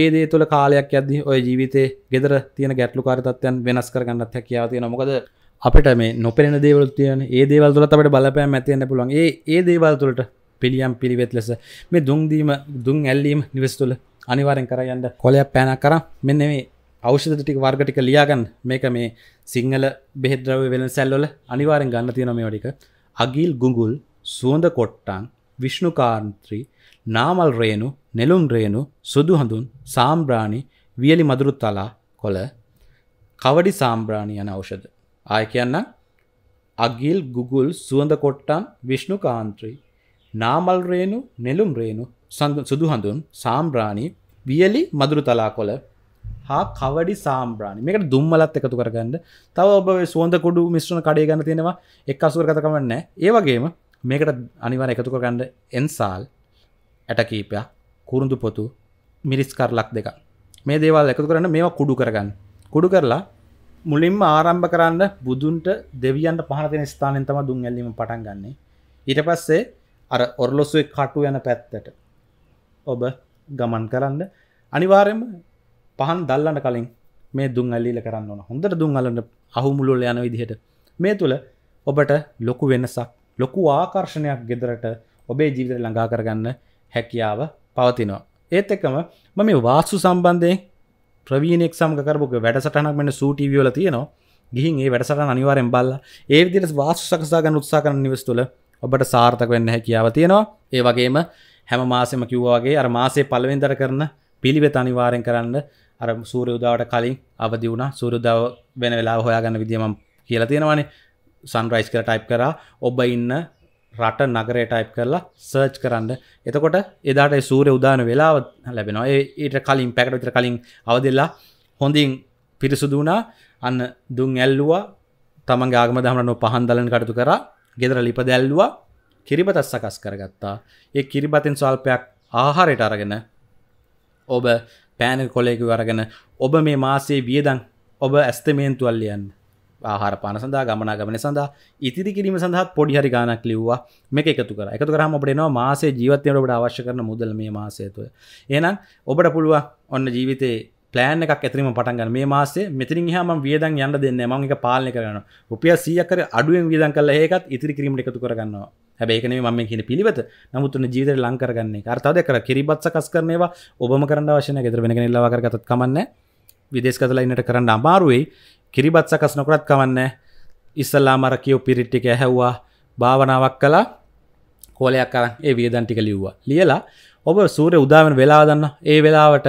ඒ දේ තුල කාලයක් යද්දී ඔය ජීවිතේ gedara තියෙන ගැටලුකාරී තත්ත්වයන් වෙනස් කරගන්නත් හැකියාව තියෙනවා. මොකද අපිට මේ නොපෙනෙන දේවල් තියෙන. ඒ දේවල් තුලත් අපිට බලපෑම් ඇති වෙන්න පුළුවන්. ඒ ඒ දේවල් තුලට පිළියම් පිළිවෙත් ලෙස මේ දුම් දීම දුම් ඇල්ලීම නිවෙස් තුල අනිවාර්යෙන් කරයන්ද කොලයක් පෑනක් කරා. මෙන්න මේ ෞෂධ ටික වර්ග ටික ලියාගන්න මේක මේ සිංහල බෙහෙද්‍රව වෙන සැල්වල අනිවාරෙන් ගන්න තියෙනම ටික අගිල් ගුගුල් සුවඳ කොට්ටන් විශ්ණුකාන්ත්‍රී නාමල් රේනු නෙලුම් රේනු සුදු හඳුන් සාම්බ්‍රාණි වියලි මදුරු තලා කොළ කවඩි සාම්බ්‍රාණි යන ඖෂධ. ආය කියන්න අගිල් ගුගුල් සුවඳ කොට්ටන් විශ්ණු කාන්ත්‍රී නාමල් රේනු නෙලුම් රේනු සුදු හඳුන් සාම්බ්‍රාණි වියලි මදුරු තලා කොළ හා කවඩි සාම්්‍රාණ මේක දුම්මලත් එකතු කරගන්න තව ඔබ සුවඳ කොඩු මිශ්‍රණ කඩේ ගන්න තියෙනවා එක් අසුර කතකමන්න ඒවගේම මේකට අනිවර එකතු කරගන්න එන්සාල් ඇටකීපයක් කුරුඳු පොතු මිරිස් කරලක් දෙක මේ දේවල් එකතු කරන්න මේවා කුඩු කරගන්න කුඩු කරලා මුලින්ම ආරම්භ කරන්න බුදුන්ට දෙවියන්ට පහනතින ස්ථානෙන් තම දුන් ඇල්ලීම පටන් ගන්නේ ඊට පස්සේ අර ඔරලොස්සුවේ කටු යන පැත්තට ඔබ ගමන් කරන්න අනිවාරයම පහන් දල්ලන්න කලින් මේ දුන් අල්ලිල කරන්න ඕන හොඳට දුන් අලන්න අහුමුළුල් යන විදිහට මේ තුළ ඔබට ලොකු වෙනසක් ලොකු ආකර්ෂණයක් ගෙදරට ඔබේ ජීවිත ළඟා කරගන්න හැකියාව පවතිනවා. ඒත් එකම මම වාස්සු සම්බන්ධයෙන් ප්‍රවීණෙක් සම්කරපුක වැඩසටනක් මෙන්න සූටීවියෝල තියෙනවා ගිහින් ඒ වැඩසටන අනිවාරෙන් බල්ල ඒ විදිට වාස්සු සකසාගන්න උත්සා කරන නිවස් තුළ ඔබට සාර්ථක වෙන්න හැකියාව තියෙනවා ඒ වගේම හැම මාසෙම කිව්වාගේ අර මාසේ පළවෙන්දර කරන පිළිවෙත අනිවාරෙන් කරන්න අර සූරයුදාවට කලින් අවදි වුණ සූරුදාව වෙන වෙලා හොයාගන්න විදිම කියලා තියෙනවානේ සන්රයිස් කර ටයිප් කරා ඔබ ඉන්න රට නගරය ටයිප් කරලා සර්ච් කරන්න එතකොට එදාට සූරය උදාන වෙලාව ලැබෙනවා ඒට කලින් පැකටවිතර කලින් අවදෙල්ලා හොඳින් පිරිසුදු වුණා අන්න දුන් ඇල්ලුවා තමන් ගාගම දහමනු පහන්දලන කටතු කර ගෙදර ලිප දැල්ලවා කිරිබතත් සකස් කරගත්තා ඒ කිරිබතෙන් ස්වල්පයක් ආහාරයට අරගෙන ඔබ පෑන කොලෙකු අරගෙන ඔබ මේ මාසේ වියදන් ඔබ ඇස්තමේන්තුවල්ලියන්න ආහාර පාන සඳහා ගමනා ගමන සඳහා ඉතිරි කිරීම සඳහත් පොඩි හරි ගානක් ලිව්වා මේක එකතු කර එකතු කරාම ඔබට එනවා මාසේ ජීවිතයට ඔබට අවශ්‍ය කරන මුදල් මේ මාසය තුළ එහෙනම් ඔබට පුළුවන් ඔන්න ජීවිතේ පලෑන එකක් ඇතරම පටන්ගන්න මේ මාසේ මෙතිරින් හම වියදන් යන්න දෙන්න මංක පාලන කරන උපිය සියකර අඩුවෙන් වියදන් කල ඒකත් ඉතිරි කිරීමට එකතු කරගන්න හැබැයිකන ම කියන පිළිවත නමුත්තුන ජීවිත ලංකරගන්නේ අර්තාද කර කිරිබත් සකස් කරනවා ඔබම කරන්න වශන ගෙතර වෙන ලවාගරගතත් කමන්න විදේශ කතලයින්නට කරන්න අමාරුවයි කිරිබත් සකස් නොකරත් කවන්න ඉස්සල්ලා මරකයෝ පිරිට්ටික හැව්වා භාවනාවක් කලා කෝලයක් කරන්න ඒ වියදන්ටික ලිව්වා ලියලා ඔබ සූරය උදාවෙන වෙලාදන්න ඒ වෙලාවට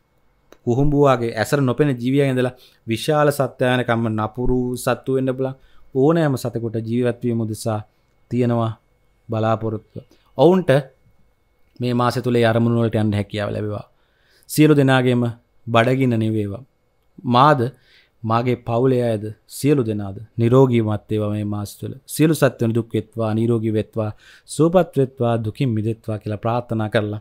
කුහුම්ඹුවගේ ඇසර නොපෙන ජීවිය ඇඳලා විශාල සත්‍යයනකම්ම නපුරු සත්තු වෙන්න බලා ඕනෑම සතකොට ජීවත්වීම උදෙසා තියෙනවා බලාපොරොත්තු. ඔවුන්ට මේ මාස තුළේ අරමුණුවලට යන්න හැකියාව ලැබවා. සියලු දෙනාගේම බඩගින්න නිවේවා. මාද මාගේ පවුලේ අයද සියලු දෙනාද නිරෝගී මත්තේවා මේ මාස තුළ සියලු සත්වන දුක් වෙත්වා නිරෝගී වෙත්වා සුවපත් වෙත්වා දුකින් මිදෙත්වා කියලා ප්‍රාර්ථනා කරලා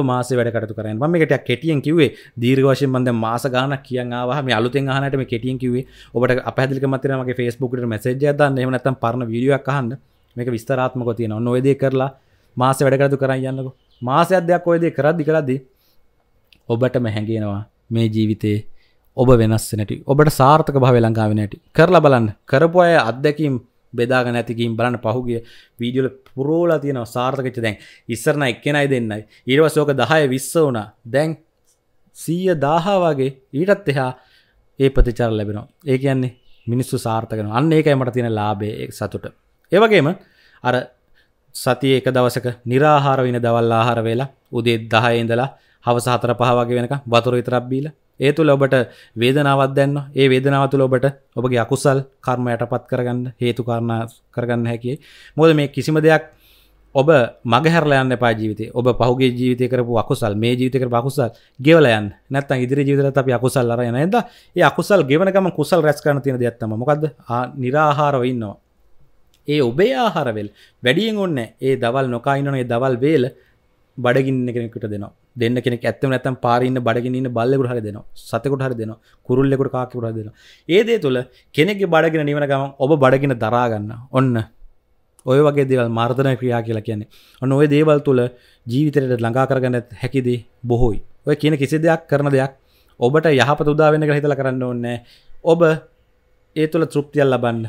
මාස වැඩකට කරන ම එකට කෙටියෙන් කිවේ දීර්වශය බන්ද මාස ගාන කිය වාහම අලුතෙන් හනටම කෙටියෙන් කිවේ ඔබට අපහදිලි මතරමගේ ෆස්බුකට මසජ දන්න එමනත්තම් පරණ විඩියක් කහන්න මේක විස්තරාත්මක තියෙන නොවේදේ කරලා මාස වැඩකරතු කරන්න යන්නක මාසයක් දෙයක් ඔයදේ කරද්දි කරද්දී ඔබටම හැඟෙනවා මේ ජීවිතයේ ඔබ වෙනස් නැටි ඔබට සාර්ථක භාව ලංකාව නැටි කරලා බලන්න කරපු අය අත්දැකීම් බෙදාග නැතිකින් බලන්න පහුගේ වීඩියල පුරෝලා තියෙනවා සාර්ථකච්ච දැන් ඉස්සරන එක්කෙනයි දෙන්නයි ඊටවස් ඕක දහය විස්ස වුණ දැන් සීය දාහා වගේ ඊටත් එහා ඒ ප්‍රතිචාර ලැබෙනවා ඒ කියන්නේ මිනිස්සු සාර්ථකන අන්න ඒකයි මට තියෙන ලාබේ සතුට ඒවගේම අර සතිය එක දවසක නිරාහාර වෙන දවල් ආහාර වෙලා උදේ දහයඉඳලා හවස හතර පහ වගේ වෙනක වතුර විතරක් බීලා ඒ තුළ ඔබට වේදනාවත් දැන්න ඒ වේදනාවතුළ ඔබට ඔබගේ අකුසල් කර්මයට පත් කරගන්න හේතුකාරණ කරගන්න හැකි මොද මේ කිසිම දෙයක් ඔබ මගහැරලයන්න පා ජීවිතය ඔබ පහුගේ ජීවිතය කරපු අකුසල් මේ ජීවිතකර පකුසල් ගෙවලයන් නැත්තන් ඉදිරි ජීවිතර අප අකුසල් අරයන ඇද ඒ අකුසල් ගෙවනකම කුසල් රැස් කරන තින දෙයක්ත්තම මොකද නිරාහාරව ඉන්නවා ඒ ඔබේ ආහාරවෙල් වැඩියෙන් ඔන්න ඒ දවල් නොකයිනනේ දවල් වේල බඩගින්න කෙනෙකට දෙන දෙන්න කෙනෙක් ඇත්තම නැතම් පාරන්න බඩගින්න බල්ලෙකුට හරි දෙනවා සතකුට හරි දෙනවා කුරුල්ලෙකුට කාකිකුට දෙන ඒදේ තුළ කෙනෙක් බඩගෙන නිවන ගම ඔබ බඩගෙන දරාගන්න ඔන්න ඔය වගේ දේවල් මාර්ධනය ක්‍රියා කියලා කියන්නේ ඔන්න ඔය දේවල් තුළ ජීවිතයට ලඟා කරගන්න හැකිදී බොහෝයි ඔය කියන කිසි දෙයක් කරන දෙයක් ඔබට යහපත උදාවෙන හිතල කරන්න ඕන්න ඔබ ඒ තුළ තෘප්තියල් ලබන්න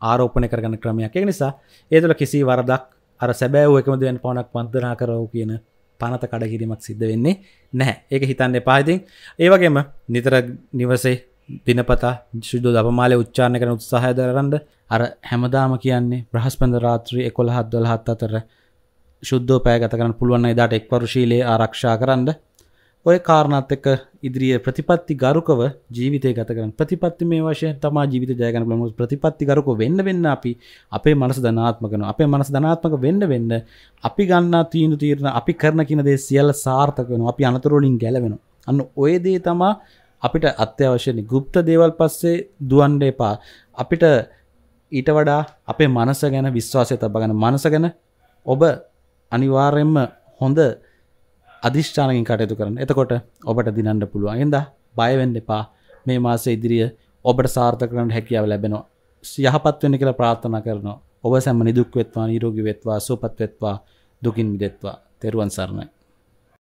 ආරෝපණය කරගන්න ක්‍රමයක් එක නිසා ඒතුළ කිසි වරදක් අර සැබෑ එකමදෙන් පවනක් පන්දනා කරව කියන පනත කඩකිරීමක් සිද්ධ වෙන්නේ නැහැ ඒක හිතන්න එපාහිතින් ඒවගේම නිතර නිවසේ දිනපතා ශුද්ධ දපමාලය උච්චාණ කරන උත්සාහය දරන්ද අර හැමදාම කියන්නේ බ්‍රහස්පන්ද රාත්‍රී එකොළ හත්දල හත් අතර ශුද්ධෝ පෑගත කරන පුළුවන් එදාට එක්වරුශීලයේ ආරක්ෂා කරන්න ඔය කාරණත් එක්ක ඉදිරිිය ප්‍රතිපත්ති ගරුකව ජීවිතය ගතකරන ප්‍රතිපත්ති මේ වශය තමා ජීවිත ජයගන ලම ප්‍රතිපත්ති ගරුක වෙන්න වෙන්න අපි අපේ මනස ධනාත්මකන අපේ මනස ධනාත්මක වෙන්න වෙන්න අපි ගන්න තීනු තීරණ අපි කරන කිනදේ සියල්ල සාර්ථක වෙන අපි අනතුරෝලින් ගැලවෙන අන්න ඔයදේ තමා අපිට අත්‍යවශ්‍යනි ගුප්ත දේවල් පස්සේ දුවන්ඩ එපා අපිට ඊට වඩා අපේ මනස ගැන විශ්වාසය තබගන මනස ගැන ඔබ අනිවාරයෙන්ම හොඳ අධිෂ්ඨානකින් කටයුතු කරන එතකොට ඔබට දිනන්න පුළුවන් එද බයවෙන්න එපා මේ මාස ඉදිරිිය ඔබට සාර්ථකරන හැකියාව ලැබෙනවා යහපත්වන්න කියලා ප්‍රාර්ථනා කරනවා ඔබ සැම නිදුක් වෙත්වා නිරෝගි වෙත්වා සුපත් වෙත්වා දුකින් විදෙත්වා තෙරුවන් සරණයි